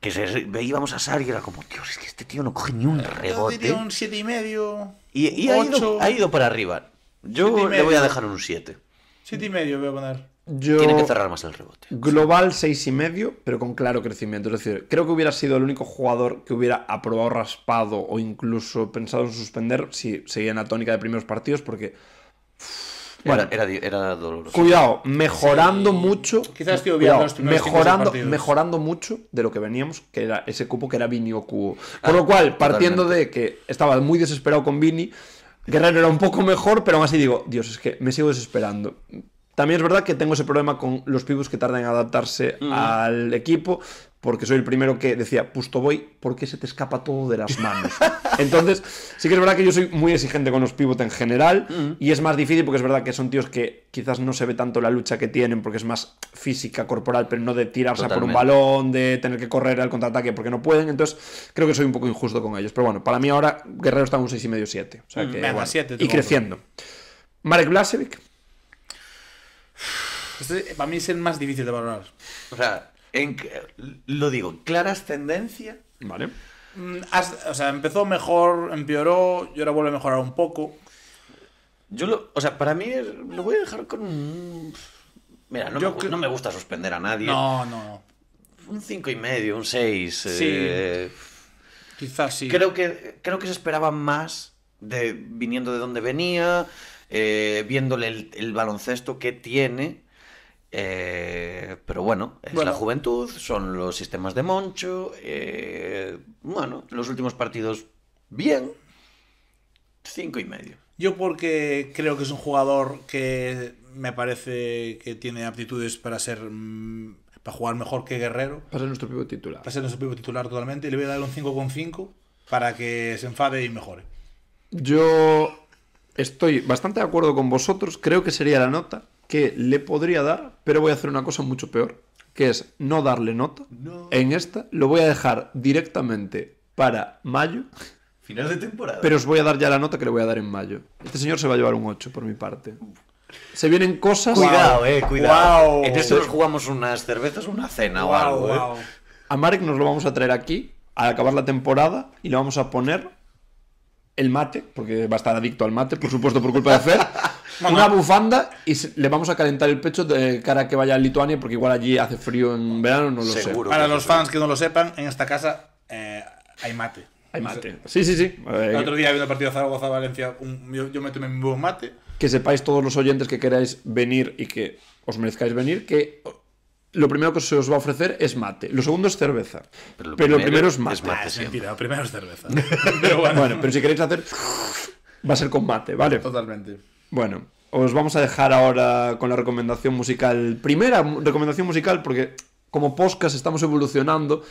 Speaker 2: que se, íbamos a salir y era como, Dios, es que este tío no coge ni un rebote. Yo un
Speaker 3: 7 y medio. Y, ha, ido, ha, ido,
Speaker 2: para arriba. Yo le
Speaker 3: voy
Speaker 1: a dejar un 7.
Speaker 3: 7 y medio voy a poner.
Speaker 1: Yo... Tiene que cerrar más el rebote. Global 6 y medio, pero con claro crecimiento. Es decir, creo que hubiera sido el único jugador que hubiera aprobado, raspado o incluso pensado en suspender si seguía en la tónica de primeros partidos, porque bueno,
Speaker 2: era, doloroso. Cuidado, mejorando mucho. Quizás tío, mejorando, mejorando
Speaker 1: mucho de lo que veníamos, que era ese cupo que era Vini o cubo. Por ah, lo cual, partiendo de que estaba muy desesperado con Vini, Guerrero era un poco mejor, pero aún así digo, Dios, es que me sigo desesperando. También es verdad que tengo ese problema con los pivots que tardan en adaptarse al equipo, porque soy el primero que decía, puesto voy, qué se te escapa todo de las manos. Entonces, sí que es verdad que yo soy muy exigente con los pivots en general, y es más difícil porque es verdad que son tíos que quizás no se ve tanto la lucha que tienen, porque es más física, corporal, pero no de tirarse por un balón, de tener que correr al contraataque porque no pueden. Entonces, creo que soy un poco injusto con ellos. Pero bueno, para mí ahora Guerrero está en un 6,5-7. O sea mm, que, y creciendo. Marek Blasevic,
Speaker 3: este, para mí es el más difícil de valorar. O sea, en, lo digo, claras tendencias. Vale. Mm, o sea, empezó mejor, empeoró, y ahora vuelve a mejorar un poco. Yo lo, o sea, para mí lo voy a dejar con un... Mira,
Speaker 2: no, me, gusta suspender a nadie. No, no. Un 5 y medio, un 6. Eh, sí. Quizás sí. Creo que, creo que se esperaba más de viniendo de donde venía. Eh, viéndole el, baloncesto que tiene. Eh, pero bueno, es la juventud, son los sistemas de Moncho. Eh, bueno, los últimos partidos, bien. Cinco y medio.
Speaker 3: Yo porque creo que es un jugador que me parece que tiene aptitudes para ser mm, para jugar
Speaker 1: mejor que Guerrero. Para ser nuestro pivo titular.
Speaker 3: Para ser nuestro pivo titular totalmente. Y le voy a dar un 5,5 para que se enfade y mejore.
Speaker 1: Yo estoy bastante de acuerdo con vosotros, creo que sería la nota que le podría dar, pero voy a hacer una cosa mucho peor, que es no darle nota. En esta lo voy a dejar directamente para mayo.
Speaker 2: Final de temporada. Pero os
Speaker 1: voy a dar ya la nota que le voy a dar en mayo. Este señor se va a llevar un 8 por mi parte. Se vienen cosas. Cuidado, eh, cuidado. En esto nos
Speaker 2: jugamos unas cervezas, una cena o algo. Eh.
Speaker 1: A Marek nos lo vamos a traer aquí al acabar la temporada y lo vamos a poner el mate, porque va a estar adicto al mate, por supuesto, por culpa de Fer. una bufanda y le vamos a calentar el pecho de cara que vaya a Lituania, porque igual allí hace frío en verano, no lo Seguro sé. Para
Speaker 3: los fans que no lo sepan, en esta casa eh, hay mate. Hay mate. Sí, sí, sí. El eh, otro día había un partido Zaragoza-Valencia, yo, yo, me tomé mi buen mate.
Speaker 1: Que sepáis todos los oyentes que queráis venir y que os merezcáis venir, que lo primero que se os va a ofrecer es mate. Lo segundo es cerveza. Pero lo, primero, es mate. Es mate ah, primero es cerveza. pero bueno. pero si queréis hacer. Va a ser con mate, ¿vale? Totalmente. Bueno, os vamos a dejar ahora con la recomendación musical. Primera recomendación musical, porque como podcast estamos evolucionando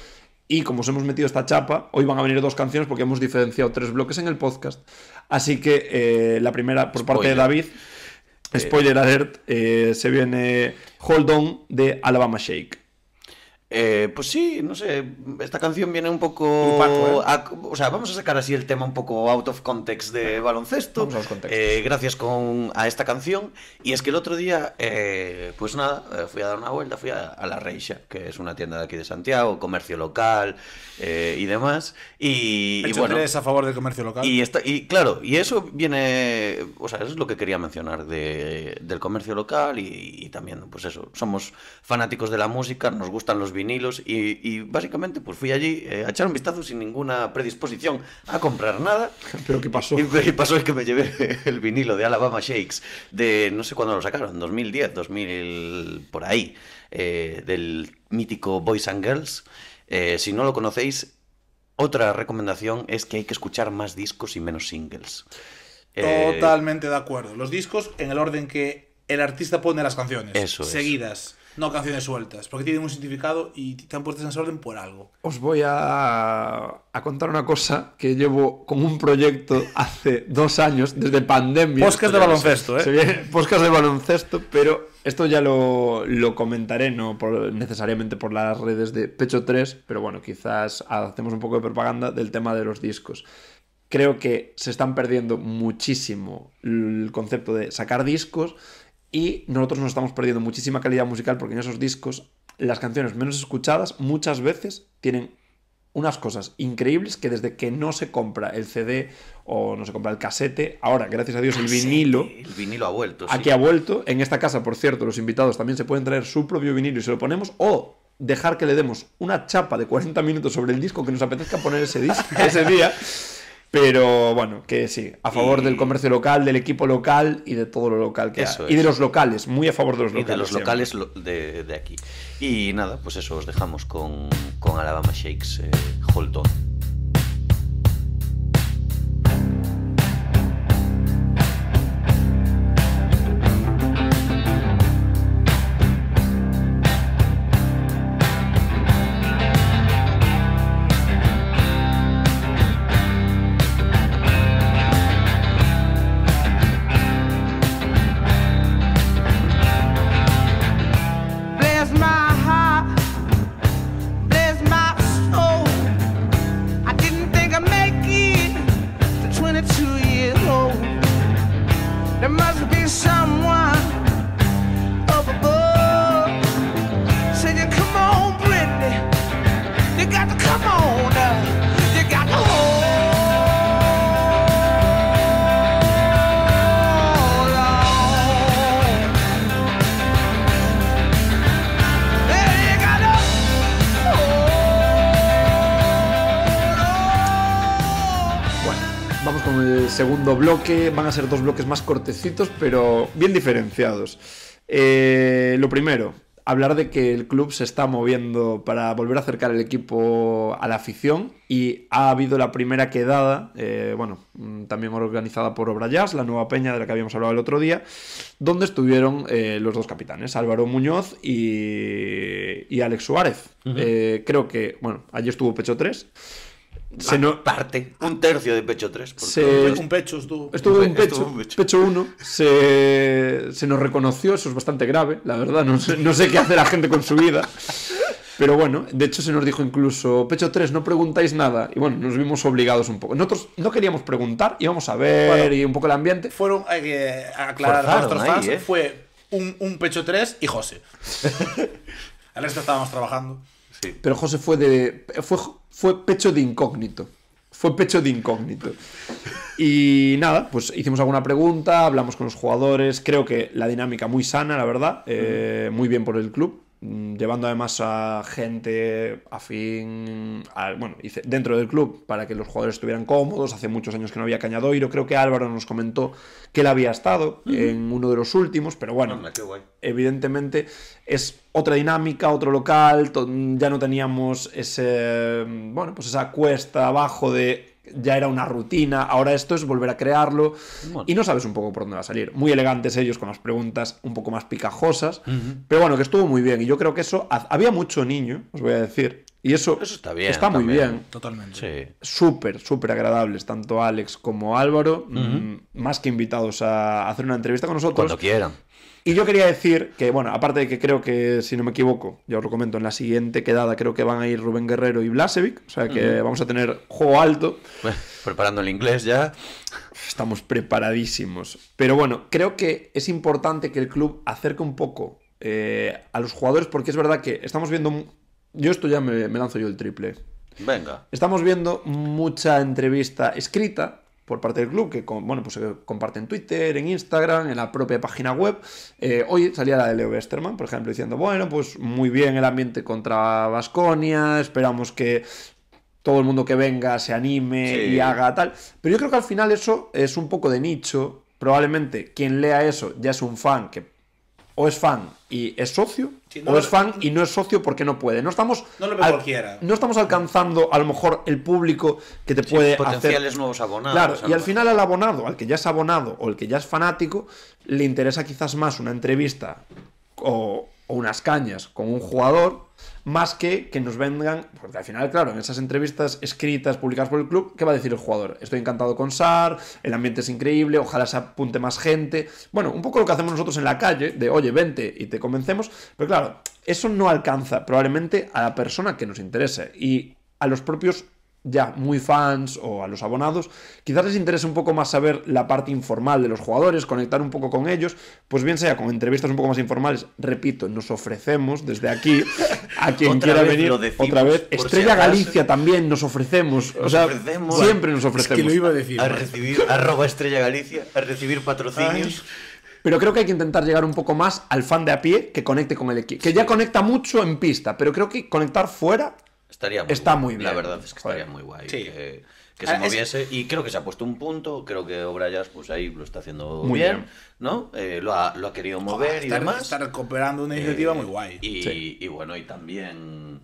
Speaker 1: y como os hemos metido esta chapa, hoy van a venir dos canciones porque hemos diferenciado tres bloques en el podcast. Así que eh, la primera por parte de David. Spoiler este, alert, eh, se viene Hold On de Alabama Shake.
Speaker 2: Eh, pues sí, no sé, esta canción viene un poco... ¿eh? o sea, vamos a sacar así el tema un poco out of context de baloncesto, eh, gracias con, a esta canción. Y es que el otro día, pues nada, fui a dar una vuelta, fui a, La Reixa, que es una tienda de aquí de Santiago, comercio local y demás. Y, y bueno, a
Speaker 3: favor del comercio local. Y,
Speaker 2: y claro, y eso viene, o sea, eso es lo que quería mencionar de, del comercio local y, y, también, pues eso, somos fanáticos de la música, nos gustan los vinilos y, básicamente pues fui allí eh, a echar un vistazo sin ninguna predisposición a comprar nada. Pero ¿qué pasó? Y, pasó es que me llevé el vinilo de Alabama Shakes de no sé cuándo lo sacaron, 2010, 2000 por ahí, eh, del mítico Boys and Girls. Eh, si no lo conocéis, otra recomendación es que hay que escuchar más discos y menos singles. Totalmente
Speaker 3: de acuerdo. Los discos en el orden que el artista pone las canciones. seguidas. No canciones sueltas, porque tienen un significado y te han puesto en orden por algo.
Speaker 1: Os voy a, contar una cosa que llevo como un proyecto hace dos años, desde pandemia. Poscas de baloncesto, ¿eh? poscas de baloncesto, pero esto ya lo, comentaré, no necesariamente por las redes de Pecho 3, pero bueno, quizás hacemos un poco de propaganda del tema de los discos creo que se están perdiendo muchísimo el concepto de sacar discos y nosotros nos estamos perdiendo muchísima calidad musical porque en esos discos las canciones menos escuchadas muchas veces tienen unas cosas increíbles que desde que no se compra el CD o no se compra el casete, ahora, gracias a Dios, el vinilo. el
Speaker 2: vinilo ha vuelto. Aquí ha
Speaker 1: vuelto. En esta casa, por cierto, los invitados también se pueden traer su propio vinilo y se lo ponemos. O dejar que le demos una chapa de 40 minutos sobre el disco que nos apetezca poner ese, ese día. Pero bueno, que sí, a favor del comercio local, del equipo local y de todo lo local que hay. Y de los locales, muy a favor de los locales. Y de los locales
Speaker 2: de, aquí. Y nada, pues eso, os dejamos con, Alabama Shakes, eh, Holton
Speaker 3: There must be some
Speaker 1: segundo bloque. Van a ser dos bloques más cortecitos, pero bien diferenciados. Eh, lo primero, hablar de que el club se está moviendo para volver a acercar el equipo a la afición y ha habido la primera quedada, eh, bueno, mm, también organizada por Obra la nueva peña de la que habíamos hablado el otro día, donde estuvieron eh, los dos capitanes, Álvaro Muñoz y, y Alex Suárez. creo que, bueno, allí estuvo Pecho 3 se parte un tercio de pecho 3. Un pecho estuvo. un pecho, pecho 1. Se... nos reconoció, eso es bastante grave, la verdad. No sé, qué hace la gente con su vida. Pero bueno, de hecho se nos dijo incluso, pecho 3, no preguntáis nada. Y bueno, nos vimos obligados un poco. Nosotros no queríamos preguntar, íbamos a ver y un poco el ambiente. Fueron,
Speaker 3: aclarar ¿eh? fue un, un pecho 3 y José. el resto estábamos trabajando.
Speaker 1: Pero José fue de. Fue, pecho de incógnito. Fue pecho de incógnito. Y nada, pues hicimos alguna pregunta, hablamos con los jugadores. Creo que la dinámica muy sana, la verdad. Eh, muy bien por el club. Mm, llevando además a gente a, bueno, dentro del club, para que los jugadores estuvieran cómodos. Hace muchos años que no había Cañadoiro. Creo que Álvaro nos comentó que él había estado en uno de los últimos, pero bueno, evidentemente es otra dinámica, otro local. Ya no teníamos ese, bueno, pues esa cuesta abajo de ya era una rutina, ahora esto es volver a crearlo y no sabes un poco por dónde va a salir. Muy elegantes ellos con las preguntas un poco más picajosas, pero bueno, que estuvo muy bien y yo creo que eso, había mucho niño, os voy a decir, y eso, está, bien, está muy bien.
Speaker 3: Totalmente.
Speaker 1: Súper, súper agradables, tanto Alex como Álvaro, mm, más que invitados a hacer una entrevista con nosotros. Cuando quieran. Y yo quería decir que, bueno, aparte de que creo que, si no me equivoco, ya os lo comento, en la siguiente quedada creo que van a ir Rubén Guerrero y Blasevic, o sea que vamos a tener juego alto. Pues, preparando el inglés ya. Estamos preparadísimos. Pero bueno, creo que es importante que el club acerque un poco eh, a los jugadores, porque es verdad que estamos viendo. Yo esto ya me lanzo yo el triple. Venga. Estamos viendo mucha entrevista escrita por parte del club, que bueno, pues se eh, comparte en Twitter, en Instagram, en la propia página web. Eh, hoy salía la de Leo Westerman, por ejemplo, diciendo, bueno, pues muy bien el ambiente contra Vasconia, esperamos que todo el mundo que venga se anime y haga tal. Pero yo creo que al final eso es un poco de nicho. Probablemente quien lea eso ya es un fan que o es fan y es socio, o es fan y no es socio porque no puede. No estamos, no, lo no estamos alcanzando a lo mejor el público que te puede potenciales
Speaker 2: hacer. nuevos abonados. Claro, y al
Speaker 1: final al abonado, al que ya es abonado o el que ya es fanático, le interesa quizás más una entrevista o o unas cañas con un jugador, más que que nos vengan, porque al final, claro, en esas entrevistas escritas, publicadas por el club, ¿qué va a decir el jugador? Estoy encantado con SAR, el ambiente es increíble, ojalá se apunte más gente. Bueno, un poco lo que hacemos nosotros en la calle, de oye, vente y te convencemos, pero claro, eso no alcanza probablemente a la persona que nos interesa, y a los propios ya muy fans o a los abonados, quizás les interese un poco más saber la parte informal de los jugadores, conectar un poco con ellos, pues bien sea con entrevistas un poco más informales, repito, nos ofrecemos desde aquí a quien quiera venir otra vez. Estrella Galicia también nos ofrecemos, sea, siempre nos ofrecemos. a
Speaker 2: recibir, a recibir patrocinios.
Speaker 1: Pero creo que hay que intentar llegar un poco más al fan de a pie que conecte con el equipo. Que ya conecta mucho en pista, pero creo que conectar fuera Estaría Está muy bien. La verdad es que estaría muy
Speaker 2: guay. Que, ah, se moviese. Y creo que se ha puesto un punto. Creo que Obrayas, pues ahí lo está haciendo muy bien. ¿No? Eh, lo, ha, lo, ha, querido mover y está, demás. Está
Speaker 3: recuperando una iniciativa eh, muy guay. Y,
Speaker 2: y, bueno, y también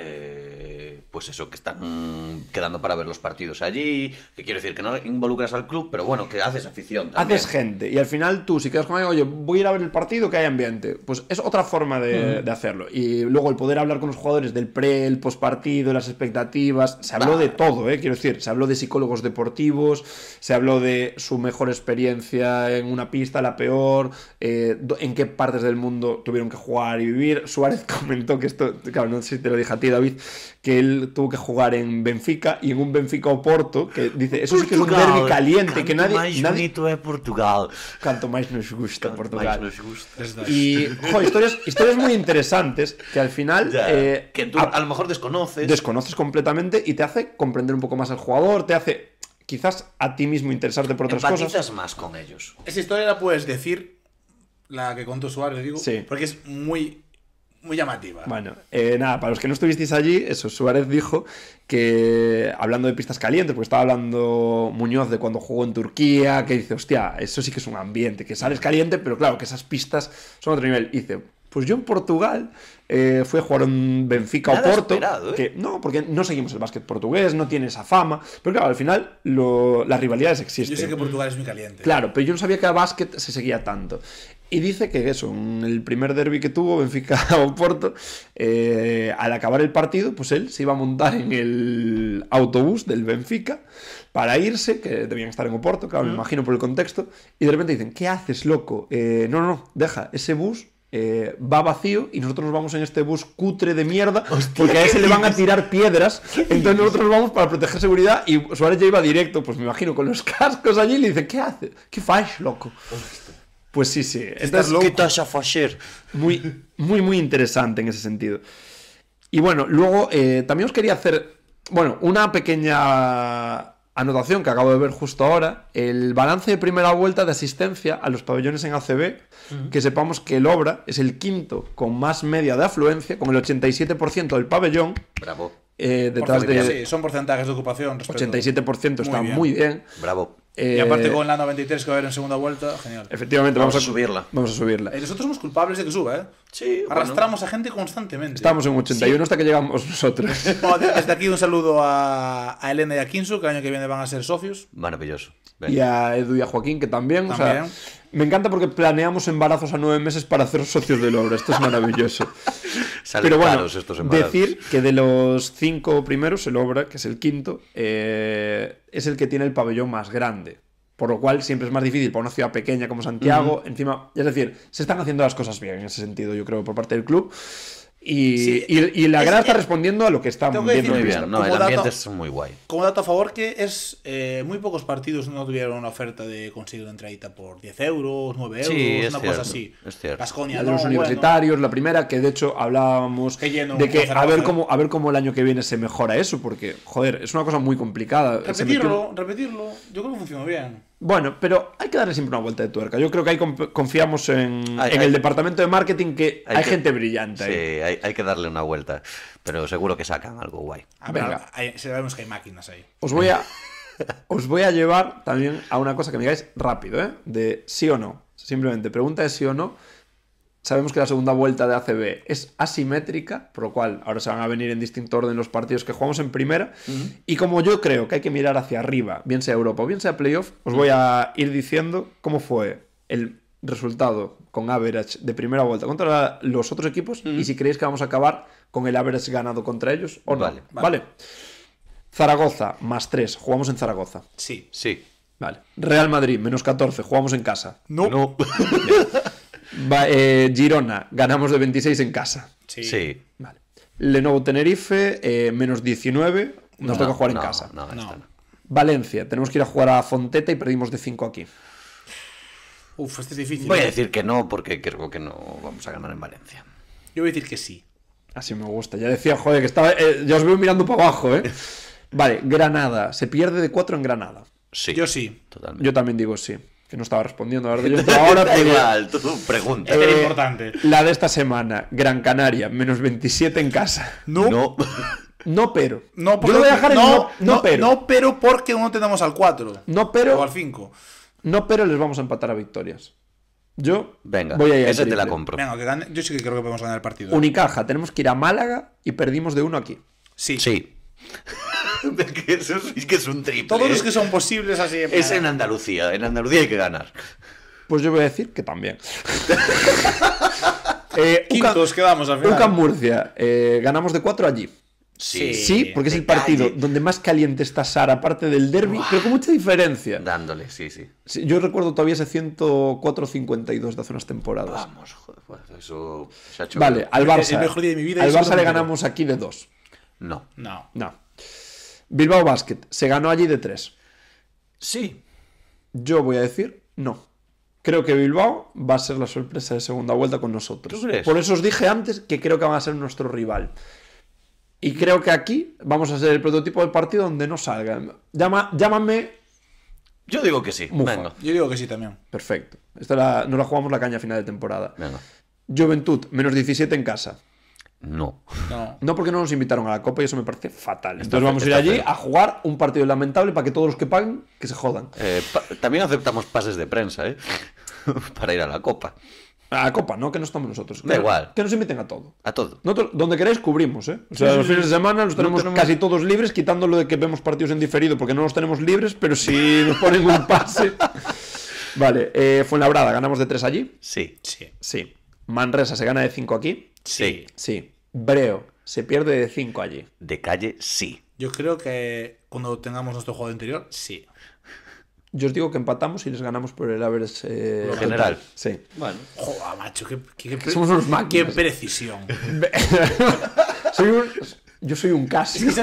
Speaker 2: eh, pues eso, que están quedando para ver los partidos allí, que quiero decir que no involucras al club, pero bueno, que haces afición. Haces
Speaker 1: gente, y al final tú, si quedas con alguien, oye, voy a ir a ver el partido, que hay ambiente. Pues es otra forma de, hacerlo. Y luego el poder hablar con los jugadores del pre, el post partido, las expectativas, se habló de todo, eh, quiero decir, se habló de psicólogos deportivos, se habló de su mejor experiencia en una pista, la peor, eh, en qué partes del mundo tuvieron que jugar y vivir. Suárez comentó que esto, claro, no sé si te lo dije a ti, David, que él tuvo que jugar en Benfica y en un Benfica Oporto, que dice, eso sí que es un derbi caliente, que nadie... Más nadie... bonito Portugal. Canto más nos gusta Portugal. Y, historias, historias muy interesantes que al final... Eh,
Speaker 2: que tú a, lo mejor desconoces. Desconoces
Speaker 1: completamente y te hace comprender un poco más al jugador, te hace quizás a ti mismo interesarte por otras cosas.
Speaker 2: más con ellos.
Speaker 3: Esa historia la puedes decir, la que contó Suárez, digo, porque es muy muy llamativa. Bueno,
Speaker 1: eh, nada, para los que no estuvisteis allí, eso, Suárez dijo que, hablando de pistas calientes, porque estaba hablando Muñoz de cuando jugó en Turquía, que dice, hostia, eso sí que es un ambiente, que sales caliente, pero claro, que esas pistas son otro nivel. dice, pues yo en Portugal eh, fui a jugar en Benfica o Porto. ¿eh? que, no, porque no seguimos el básquet portugués, no tiene esa fama. Pero claro, al final las rivalidades existen. Yo sé que
Speaker 3: Portugal es muy caliente.
Speaker 1: Claro, pero yo no sabía que el básquet se seguía tanto. Y dice que eso, en el primer derby que tuvo Benfica o Porto, eh, al acabar el partido, pues él se iba a montar en el autobús del Benfica para irse, que debían estar en Oporto, claro, me imagino por el contexto, y de repente dicen, ¿qué haces, loco? Eh, no, no, no, deja, ese bus eh, va vacío y nosotros nos vamos en este bus cutre de mierda porque a ese le van a tirar piedras. Entonces nosotros vamos para proteger seguridad y Suárez ya iba directo, pues me imagino, con los cascos allí y le dice, ¿qué haces? ¿Qué faes, loco? Pues sí, sí. Estás a Muy, muy, muy interesante en ese sentido. Y bueno, luego eh, también os quería hacer, bueno, una pequeña anotación que acabo de ver justo ahora. El balance de primera vuelta de asistencia a los pabellones en ACB, que sepamos que el Obra es el quinto con más media de afluencia, con el 87% del pabellón. Bravo. Eh,
Speaker 3: son porcentajes de ocupación. 87% está muy bien. Bravo. Eh, y aparte con la 93 que va a haber en segunda vuelta, genial. Efectivamente, vamos, a subirla. Vamos a subirla. nosotros somos culpables de que suba, ¿eh? Sí. Arrastramos a gente constantemente. Estamos en 81 hasta
Speaker 1: que llegamos nosotros.
Speaker 3: desde aquí un saludo a, Elena y a Kinsu, que el año que viene van a ser socios. Maravilloso
Speaker 1: y a Edu y a Joaquín, que también. me encanta porque planeamos embarazos a nueve meses para hacer socios del obra. Esto es maravilloso. Pero bueno, decir que de los cinco primeros, el obra, que es el quinto, eh, es el que tiene el pabellón más grande. Por lo cual siempre es más difícil para una ciudad pequeña como Santiago. Encima, es decir, se están haciendo las cosas bien en ese sentido, yo creo, por parte del club. Y, la gran está eh, respondiendo a lo que está viendo. Muy bien, no, el ambiente es muy
Speaker 3: guay. Como dato a favor
Speaker 1: que es eh,
Speaker 3: muy pocos partidos no tuvieron una oferta de conseguir una entradita por 10 euros, 9 euros, una cosa así. Pasconia, cierto. los universitarios,
Speaker 1: la primera, que de hecho hablábamos de que a ver, cómo, a ver cómo el año que viene se mejora eso, porque, joder, es una cosa muy complicada. Repetirlo,
Speaker 3: repetirlo, yo creo que funcionó bien.
Speaker 1: Bueno, pero hay que darle siempre una vuelta de tuerca. Yo creo que ahí confiamos en, el departamento de marketing que hay, gente brillante.
Speaker 2: Sí, hay, que darle una vuelta,
Speaker 1: pero seguro que sacan algo guay. A ver,
Speaker 3: sabemos que hay máquinas ahí.
Speaker 1: Os voy a, os voy a llevar también a una cosa que me digáis rápido, ¿eh? De sí o no. Simplemente pregunta de sí o no. Sabemos que la segunda vuelta de ACB es asimétrica, por lo cual ahora se van a venir en distinto orden los partidos que jugamos en primera. Y como yo creo que hay que mirar hacia arriba, bien sea Europa o bien sea playoff, os voy a ir diciendo cómo fue el resultado con average de primera vuelta contra los otros equipos y si creéis que vamos a acabar con el average ganado contra ellos o no. Vale. Zaragoza, más 3, jugamos en Zaragoza. Sí, sí. Vale. Real Madrid, menos 14, jugamos en casa. No. no. Eh, Girona, ganamos de 26 en casa. Sí. Lenovo Tenerife, eh, menos 19, nos toca jugar en casa. Valencia, tenemos que ir a jugar a Fonteta y perdimos de 5 aquí.
Speaker 2: Uf, este es difícil. Voy a decir que no, porque creo que no vamos a ganar en Valencia. Yo voy a decir que sí.
Speaker 1: Así me gusta. Ya decía, joder, que estaba. Eh, ya os veo mirando para abajo, ¿eh? Vale, Granada. Se pierde de 4 en Granada.
Speaker 3: Sí. Yo sí. Totalmente.
Speaker 1: Yo también digo sí que no estaba respondiendo. Ahora, yo ahora igual,
Speaker 3: tú pregunta. Este eh, importante.
Speaker 1: La de esta semana, Gran Canaria, menos 27 en casa. No. No, no pero.
Speaker 3: No, yo lo voy a dejar no, no, pero. No, pero porque no tenemos al 4. No, pero. al 5.
Speaker 1: No, pero les vamos a empatar a victorias. Yo Venga, voy a ir ese Venga, yo sí que creo que podemos ganar el partido. Unicaja, tenemos que ir a Málaga y perdimos de uno aquí. Sí. Sí.
Speaker 3: es, que es un triple. Todos los ¿eh? que son
Speaker 2: posibles así. es en Andalucía. En Andalucía hay que ganar.
Speaker 1: Pues yo voy a decir que también.
Speaker 3: eh, Quintos quedamos al final.
Speaker 1: Murcia. Eh, ganamos de 4 allí. Sí, sí, porque es el partido donde más caliente está Sara, aparte del derby, pero con mucha diferencia. Dándole, sí, sí. yo recuerdo todavía ese 104-52 de hace unas temporadas.
Speaker 2: Vamos, joder, eso Vale, al Barça. Al Barça le ganamos
Speaker 1: aquí de 2 No. No. No. Bilbao Basket, se ganó allí de tres. Sí. Yo voy a decir no. Creo que Bilbao va a ser la sorpresa de segunda vuelta con nosotros. Por eso os dije antes que creo que va a ser nuestro rival. Y creo que aquí vamos a ser el prototipo del partido donde no salga. llámame. Yo digo que sí. Venga. Yo digo que sí también. Perfecto. Esta la, la jugamos la caña final de temporada. Juventud, menos 17 en casa. No. no. porque no nos invitaron a la Copa y eso me parece fatal. Entonces vamos a ir allí a jugar un partido lamentable para que todos los que paguen, que se jodan.
Speaker 2: Eh, también aceptamos pases de prensa, ¿eh? para ir a la Copa.
Speaker 1: A la Copa, ¿no? Que no estamos nosotros. Da igual. Que nos inviten a todo. A todo. Nosotros, donde queréis cubrimos, ¿eh? O sea, los fines de semana los tenemos, casi todos libres, quitando lo de que vemos partidos en diferido, porque no los tenemos libres, pero si nos ponen un pase... vale, eh, Fuenlabrada, ¿ganamos de 3 allí? Sí. Sí. Sí. Manresa se gana de 5 aquí. Sí. Sí. Breo. Se pierde de 5 allí. De calle, sí.
Speaker 3: Yo creo que cuando tengamos nuestro juego interior, sí.
Speaker 1: Yo os digo que empatamos y les ganamos por el average eh, Lo general. Sí.
Speaker 3: Bueno. Joder, macho, qué, Somos unos máquinas. Qué precisión.
Speaker 1: soy un, yo soy un casi.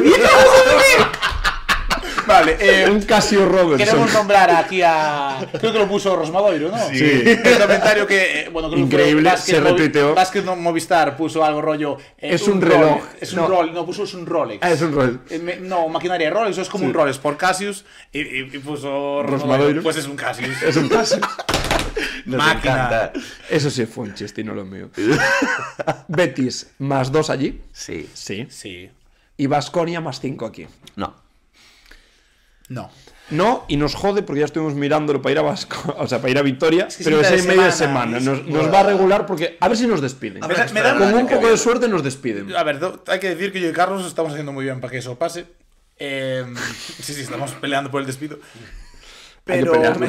Speaker 1: Vale, eh, un Casio Robertson. Queremos
Speaker 3: nombrar aquí a. Creo que lo puso Rosmadoiro, ¿no? Sí. El comentario que. Eh, bueno, creo Increíble, que se retuiteó. Basket Movistar puso algo rollo. Eh, es un, reloj. es un no. No, puso es un Rolex. Ah, es un Rolex. no, maquinaria Rolex, es como un Rolex por Casius. Y, puso Rosmadoiro. Pues es un Casius. Es un Casio.
Speaker 1: Nos Eso sí fue un chiste y no lo mío. Betis, más dos allí. Sí. Sí. Sí. Y Vasconia más cinco aquí. No. No. No, y nos jode porque ya estuvimos mirándolo para ir a Vasco, o sea, para ir a Victoria, pero es en media semana. Nos, va a regular porque a ver si nos despiden. Con un poco de suerte nos despiden. A
Speaker 3: ver, hay que decir que yo y Carlos estamos haciendo muy bien para que eso pase. Eh, sí, sí, estamos peleando por el despido. Pero a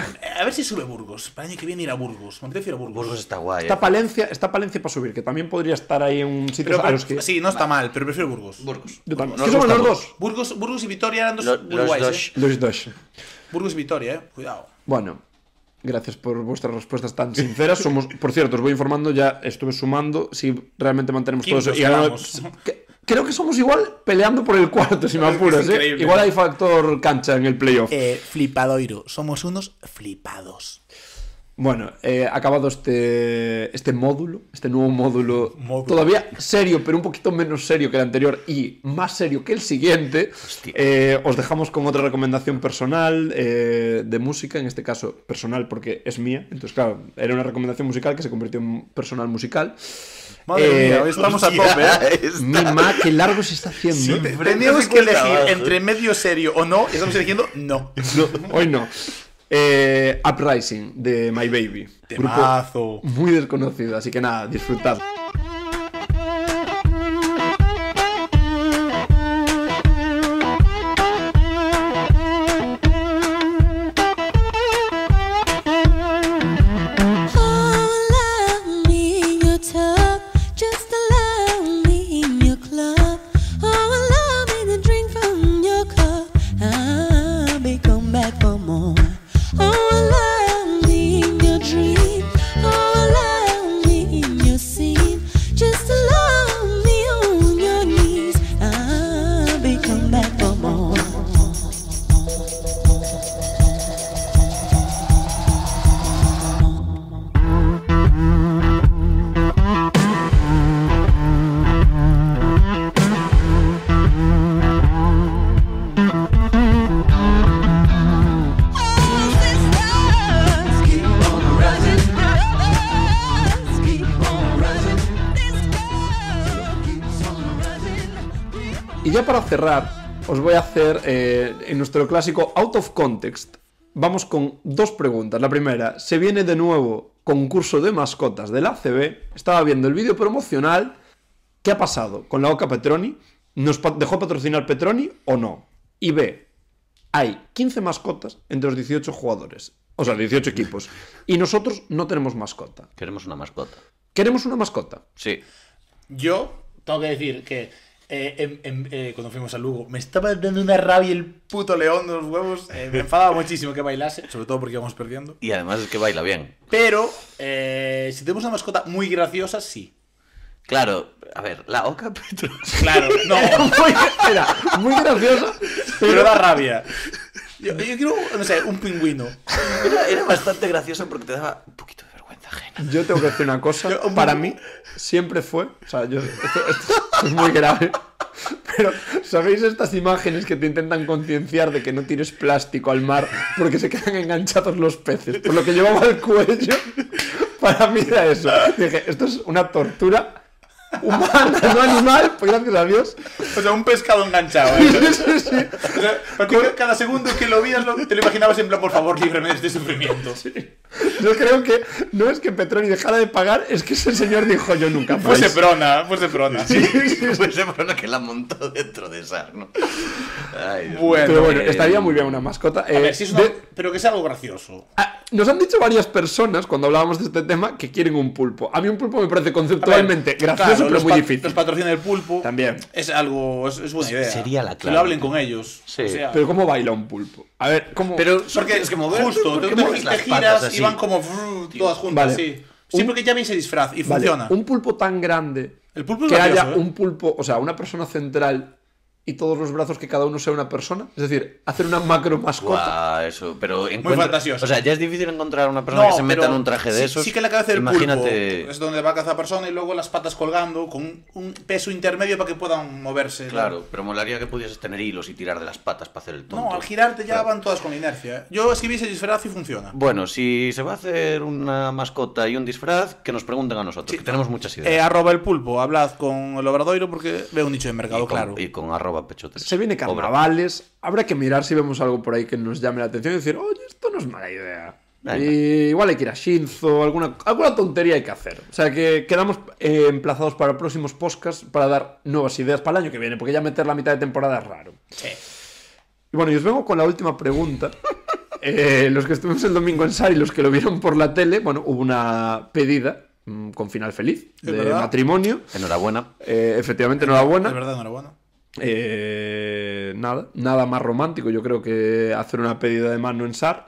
Speaker 3: ver si sube Burgos. Para el año que viene ir a Burgos. Me prefiero a Burgos. Burgos está guay. Está, eh.
Speaker 1: Palencia, está Palencia para subir, que también podría estar ahí en un sitio pero, Sí,
Speaker 3: no está mal, pero prefiero Burgos. Burgos. los dos? Burgos, Burgos y Vitoria eran dos los, dos. Eh. dos. Burgos y Vitoria, eh. Cuidado.
Speaker 1: Bueno. Gracias por vuestras respuestas tan sinceras. Somos, por cierto, os voy informando, ya estuve sumando. Si realmente mantenemos todos todo eso. Y creo que somos igual peleando por el cuarto, si me apuras. ¿eh? Igual hay factor cancha en el playoff. Eh, flipadoiro. Somos unos
Speaker 3: flipados.
Speaker 1: Bueno, eh, acabado este, este módulo, este nuevo módulo, todavía serio, pero un poquito menos serio que el anterior y más serio que el siguiente, eh, os dejamos con otra recomendación personal eh, de música, en este caso personal porque es mía, entonces claro, era una recomendación musical que se convirtió en personal musical. Madre eh, mía, hoy estamos a tope. ¿eh? Mi ma, qué largo se está haciendo. ¿eh? que elegir entre
Speaker 3: medio serio o no, estamos eligiendo no.
Speaker 1: hoy no. Eh, Uprising de My Baby. Grupo muy desconocido, así que nada, disfrutad. para cerrar, os voy a hacer eh, en nuestro clásico Out of Context. Vamos con dos preguntas. La primera, se viene de nuevo concurso de mascotas del ACB. Estaba viendo el vídeo promocional. ¿Qué ha pasado con la Oca Petroni? ¿Nos dejó patrocinar Petroni o no? Y B, hay 15 mascotas entre los 18 jugadores, o sea, 18 equipos, y nosotros no tenemos mascota. Queremos una mascota. Queremos una mascota.
Speaker 3: Sí. Yo tengo que decir que eh, em, em, eh, cuando fuimos a Lugo, me estaba dando una rabia el puto león de los huevos. Eh, me enfadaba muchísimo que bailase, sobre todo porque íbamos perdiendo.
Speaker 2: Y además es que baila bien.
Speaker 3: Pero, si tenemos una mascota muy graciosa, sí.
Speaker 2: Claro, a ver,
Speaker 3: la Oca Petro Claro, no. muy, era
Speaker 1: muy graciosa, pero da rabia.
Speaker 3: Yo, quiero, no sé,
Speaker 1: un pingüino.
Speaker 3: Era, era, bastante gracioso porque te daba un poquito
Speaker 1: yo tengo que decir una cosa. para mí, siempre fue. O sea, yo, esto, es muy grave. Pero, ¿sabéis estas imágenes que te intentan concienciar de que no tires plástico al mar porque se quedan enganchados los peces? Por lo que llevaba al cuello, para mí era eso. Dije, esto es una tortura humana, no animal, pues gracias a Dios.
Speaker 3: O sea, un pescado enganchado. ¿eh? Sí, sí, cada segundo que lo veías te lo imaginabas en plan, por favor, líbrame de este sufrimiento. Sí.
Speaker 1: Yo creo que no es que Petroni dejara de pagar, es que ese señor dijo yo nunca Fue
Speaker 3: Prona, fuese Prona. Sí, Prona que la montó dentro de Sar, ¿no? bueno, pero bueno, estaría muy bien
Speaker 1: una mascota. Eh,
Speaker 3: pero que sea algo gracioso. Ah,
Speaker 1: nos han dicho varias personas cuando hablábamos de este tema que quieren un pulpo. A mí un pulpo me parece conceptualmente gracioso, pero muy difícil. Los patrocina el pulpo. También.
Speaker 3: Es algo,
Speaker 1: es, buena idea. Sería la clave. Que lo hablen con ellos. Sí. pero ¿cómo baila un pulpo? A ver, ¿cómo…? Pero porque es que mover justo, te las giras y van como
Speaker 3: todas juntas, sí. Sí, porque ya veis disfraz y funciona. Un
Speaker 1: pulpo tan grande. que haya ¿eh? un pulpo, o sea, una persona central y todos los brazos que cada uno sea una persona. Es decir, hacer una macro mascota. eso,
Speaker 2: pero encuentra- O sea, ya es difícil encontrar una persona que se meta en un traje de eso esos. Sí que la cabeza del Imagínate. pulpo es
Speaker 3: donde va cada persona y luego las patas colgando con un peso intermedio para que puedan moverse. Claro,
Speaker 2: pero molaría que pudieses tener hilos y tirar de las patas para hacer el tonto.
Speaker 3: No, al girarte ya van todas con inercia. ¿eh? Yo escribí ese disfraz y funciona.
Speaker 2: Bueno, si se va a hacer una mascota y un disfraz, que nos
Speaker 3: pregunten a nosotros, que tenemos muchas eh, ideas. arroba el pulpo, hablad con el obradoiro porque veo un nicho de mercado, claro.
Speaker 1: y con arroba pechotes. Se viene carnavales, habrá que mirar si vemos algo por ahí que nos llame la atención y decir, oye, esto no es mala idea. igual hay que ir a Shinzo, alguna, alguna tontería hay que hacer. O sea que quedamos eh, emplazados para próximos podcasts para dar nuevas ideas para el año que viene, porque ya meter la mitad de temporada es raro. Sí. Y bueno, y os vengo con la última pregunta. Eh, los que estuvimos el domingo en SAR y los que lo vieron por la tele, bueno, hubo una pedida mm, con final feliz de matrimonio. Enhorabuena. Eh, efectivamente, enhorabuena. verdad, enhorabuena. Eh, nada, nada más romántico, yo creo que hacer una pedida de mano en SAR.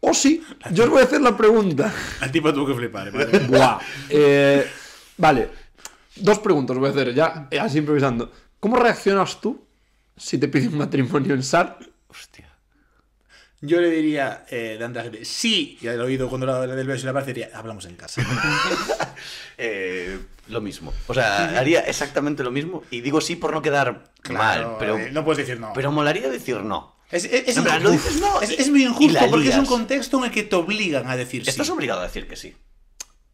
Speaker 1: O si, sí, yo os voy a hacer la pregunta. Al tipo tuvo que flipar, ¿eh? eh, vale, dos preguntas voy a hacer, ya así improvisando. ¿Cómo reaccionas tú si te piden matrimonio en SAR? Hostia. Yo le
Speaker 3: diría eh, de Andrés sí, y al oído cuando la del beso y la parte diría, hablamos en casa.
Speaker 2: Eh, lo mismo. O sea, haría exactamente lo mismo. Y
Speaker 3: digo sí por no quedar
Speaker 2: mal. Pero, eh, no puedes decir no. Pero molaría decir no.
Speaker 3: Es, no, dices, no, es muy injusto porque es un contexto en el que te obligan a decir Estás sí. Estás obligado a decir que sí.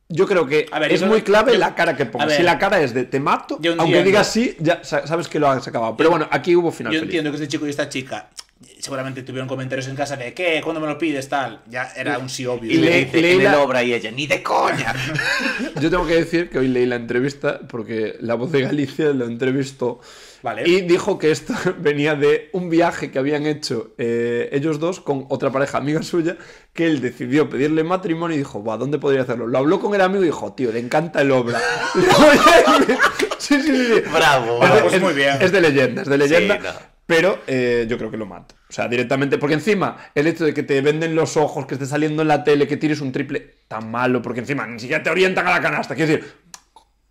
Speaker 3: Yo creo que es muy clave
Speaker 1: la cara que pongas. Si la cara es de te mato, aunque digas sí, ya sabes que lo has acabado. Pero bueno, aquí hubo final. Yo entiendo
Speaker 3: que este chico y esta chica seguramente tuvieron comentarios en casa de que ¿Cuándo me lo pides? Tal. Ya era un sí obvio. Y leí la... obra y ella, ni de coña.
Speaker 1: Yo tengo que decir que hoy leí la entrevista porque la voz de Galicia lo entrevistó. Vale. Y dijo que esto venía de un viaje que habían hecho eh, ellos dos con otra pareja amiga suya, que él decidió pedirle matrimonio y dijo, va, ¿dónde podría hacerlo? Lo habló con el amigo y dijo, tío, le encanta el obra. sí, sí, sí. Bravo. Pues es, muy bien. Es de leyenda, es de leyenda. Pero eh, yo creo que lo mato. O sea, directamente. Porque encima, el hecho de que te venden los ojos, que esté saliendo en la tele, que tires un triple tan malo, porque encima ni siquiera te orientan a la canasta. Quiero decir,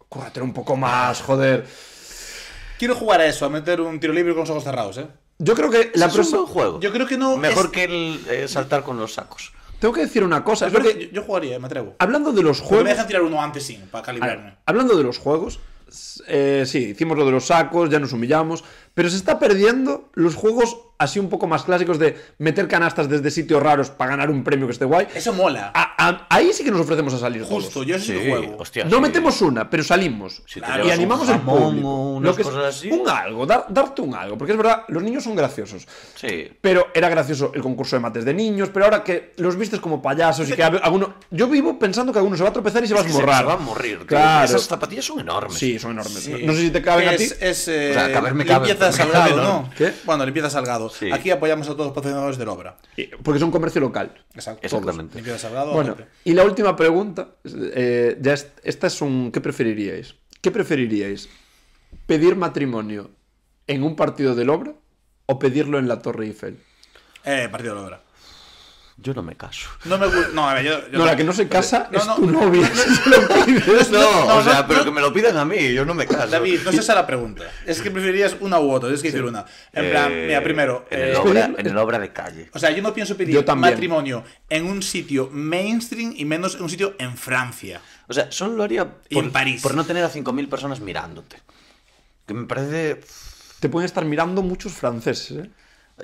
Speaker 1: córrate un poco más, joder. Quiero jugar a eso,
Speaker 3: a meter un tiro libre con los ojos cerrados, ¿eh?
Speaker 1: Yo creo que la es un juego. Yo creo que no. Mejor
Speaker 3: que el, eh,
Speaker 1: saltar con los sacos. Tengo que decir una cosa. Es que...
Speaker 3: yo, jugaría, me atrevo.
Speaker 1: Hablando de los juegos. me dejan tirar uno antes sí,
Speaker 3: para calibrarme.
Speaker 1: hablando de los juegos, eh, sí, hicimos lo de los sacos, ya nos humillamos, pero se está perdiendo los juegos así un poco más clásicos de meter canastas desde sitios raros para ganar un premio que esté guay. Eso mola. ahí sí que nos ofrecemos a salir. Justo, yo
Speaker 3: sí,
Speaker 2: juego. no
Speaker 1: metemos una, pero salimos. y animamos el público. Un algo, darte un algo. Porque es verdad, los niños son graciosos. Sí. Pero era gracioso el concurso de mates de niños, pero ahora que los vistes como payasos y que alguno. Yo vivo pensando que alguno se va a tropezar y se va a morrar. Se a morir. Claro. Esas zapatillas son enormes. Sí, son enormes. No sé si te caben a ti. Es, eh, o limpieza salgado, ¿no?
Speaker 3: ¿Qué? Bueno, salgado. Aquí apoyamos a todos los patrocinadores de la obra.
Speaker 1: Porque es un comercio local. Exactamente. y la última pregunta, eh, esta es un ¿qué preferiríais? ¿Qué preferiríais? ¿Pedir matrimonio en un partido de obra o pedirlo en la Torre Eiffel? Eh, partido de obra. Yo no me caso.
Speaker 3: No me No, a ver, yo, yo no, la que
Speaker 1: no se casa no, es no, tu novia.
Speaker 3: No, no, o sea, pero que me lo pidan a mí, yo no me caso. David, no es esa la pregunta. Es que preferirías una u otra, tienes que decir una. En plan, eh, mira, primero. Eh, en, el
Speaker 2: obra, de calle. O
Speaker 3: sea, yo no pienso pedir matrimonio en un sitio mainstream y menos en un sitio en Francia. O sea, solo lo haría por, en París. por no tener a 5.000 personas mirándote.
Speaker 1: Que me parece. Te pueden estar mirando muchos franceses, ¿eh?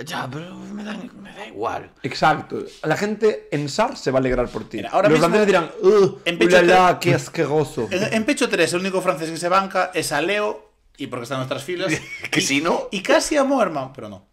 Speaker 1: Ya, pero
Speaker 2: me da, me da, igual.
Speaker 1: Exacto. La gente en SAR se va a alegrar por ti. ahora Los grandes dirán,
Speaker 3: en uh, pecho 3, qué
Speaker 1: asqueroso. En,
Speaker 3: pecho 3, el único francés que se banca es a Leo, y porque está en nuestras filas. que si no.
Speaker 1: Y casi a Moerman, pero no.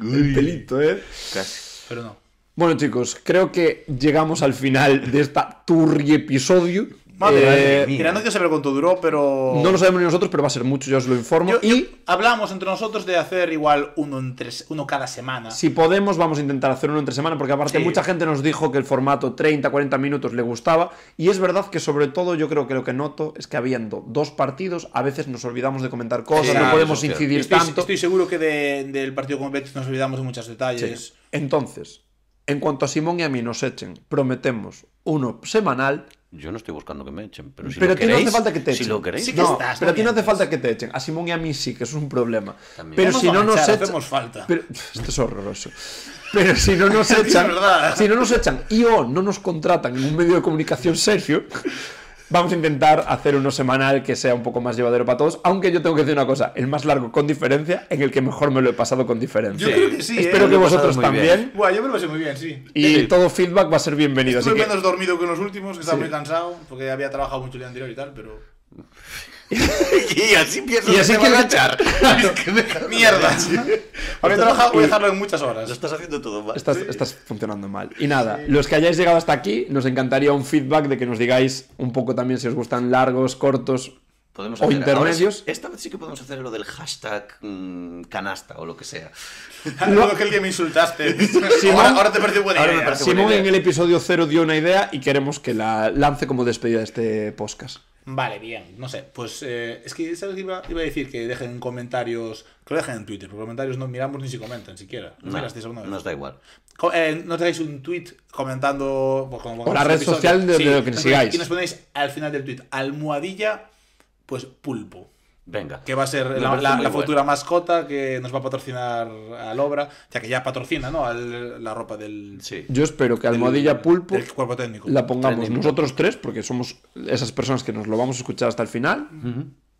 Speaker 1: El pelito, ¿eh? Casi. Pero no. Bueno, chicos, creo que llegamos al final de esta turri episodio. Madre eh,
Speaker 3: cuánto duró, pero. No lo sabemos
Speaker 1: ni nosotros, pero va a ser mucho, yo os lo informo. y
Speaker 3: hablamos entre nosotros de hacer igual uno, uno cada semana. Si
Speaker 1: podemos, vamos a intentar hacer uno entre semana, porque aparte mucha gente nos dijo que el formato 30, 40 minutos le gustaba. Y es verdad que, sobre todo, yo creo que lo que noto es que habiendo dos partidos, a veces nos olvidamos de comentar cosas, no podemos incidir tanto.
Speaker 3: Estoy seguro que del partido con Betis nos olvidamos de muchos detalles.
Speaker 1: Entonces, en cuanto a Simón y a mí nos echen, prometemos uno semanal yo no estoy buscando que me echen, pero si no hace falta te Si lo pero a ti no hace falta que te echen. A Simón y a mí sí, que es un problema. Pero si no nos echan, hacemos falta. esto es horroroso. Pero si no nos echan, si no nos echan y o no nos contratan en un medio de comunicación serio, Vamos a intentar hacer uno semanal que sea un poco más llevadero para todos, aunque yo tengo que decir una cosa, el más largo con diferencia, en el que mejor me lo he pasado con diferencia. Yo creo que sí. Espero ¿eh? que vosotros también.
Speaker 3: Bueno, yo me lo pasé muy bien, sí.
Speaker 1: Y todo feedback va a ser bienvenido. Estoy menos
Speaker 3: dormido que los últimos, que estaba muy cansado, porque había trabajado mucho el día anterior y tal, pero... y así pienso y así que, me echar. Mierda. trabajado, voy a dejarlo en muchas horas. Lo estás haciendo
Speaker 1: todo mal. Estás, funcionando mal. Y nada, los que hayáis llegado hasta aquí, nos encantaría un feedback de que nos digáis un poco también si os gustan largos, cortos, o intermedios.
Speaker 2: esta vez sí que podemos hacer lo del hashtag mm, canasta o lo que sea. No. que el día me insultaste. ahora, te parece buena idea. Simón en el
Speaker 1: episodio 0 dio una idea y queremos que la lance como despedida de este podcast.
Speaker 3: Vale, bien, no sé. Pues eh, es que, ¿sabes iba, a decir? Que dejen comentarios, que lo dejen en Twitter, porque comentarios no miramos ni si comentan siquiera. No, os da igual. Eh, no tenéis un tweet comentando. Pues, la red social de, lo sigáis. Y nos ponéis al final del tweet, almohadilla, pues pulpo. Venga. Que va a ser la, futura mascota que nos va a patrocinar a la obra, ya que ya patrocina, ¿no? la ropa del. Sí.
Speaker 1: Yo espero que Almohadilla Pulpo. cuerpo técnico. La pongamos nosotros tres, porque somos esas personas que nos lo vamos a escuchar hasta el final.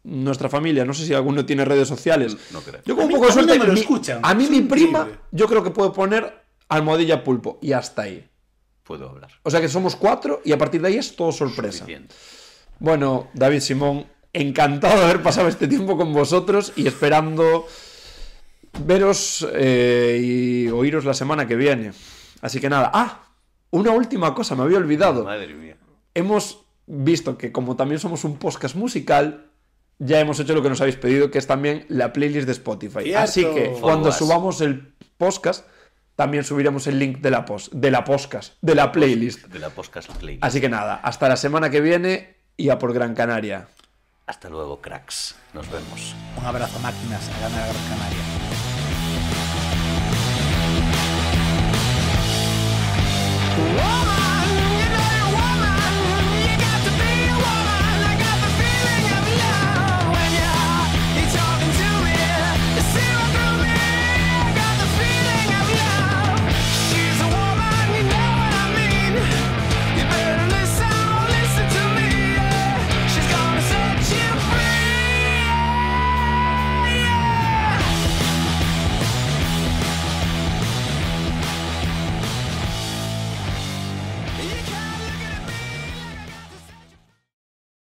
Speaker 1: Nuestra familia, no sé si alguno tiene redes sociales. No, creo. Yo con un poco de suerte. A mí, mi prima, yo creo que puedo poner Almohadilla Pulpo y hasta ahí. Puedo hablar. O sea que somos cuatro y a partir de ahí es todo sorpresa. Bueno, David Simón, encantado de haber pasado este tiempo con vosotros y esperando veros eh, y oíros la semana que viene. Así que nada. Ah, una última cosa, me había olvidado. Madre mía. Hemos visto que como también somos un podcast musical, ya hemos hecho lo que nos habéis pedido, que es también la playlist de Spotify. Así que cuando subamos el podcast, también subiremos el link de la de la podcast, de la playlist.
Speaker 2: De la podcast playlist.
Speaker 1: Así que nada, hasta la semana que viene y a por Gran Canaria. Hasta luego, cracks. Nos vemos.
Speaker 3: Un abrazo, máquinas. A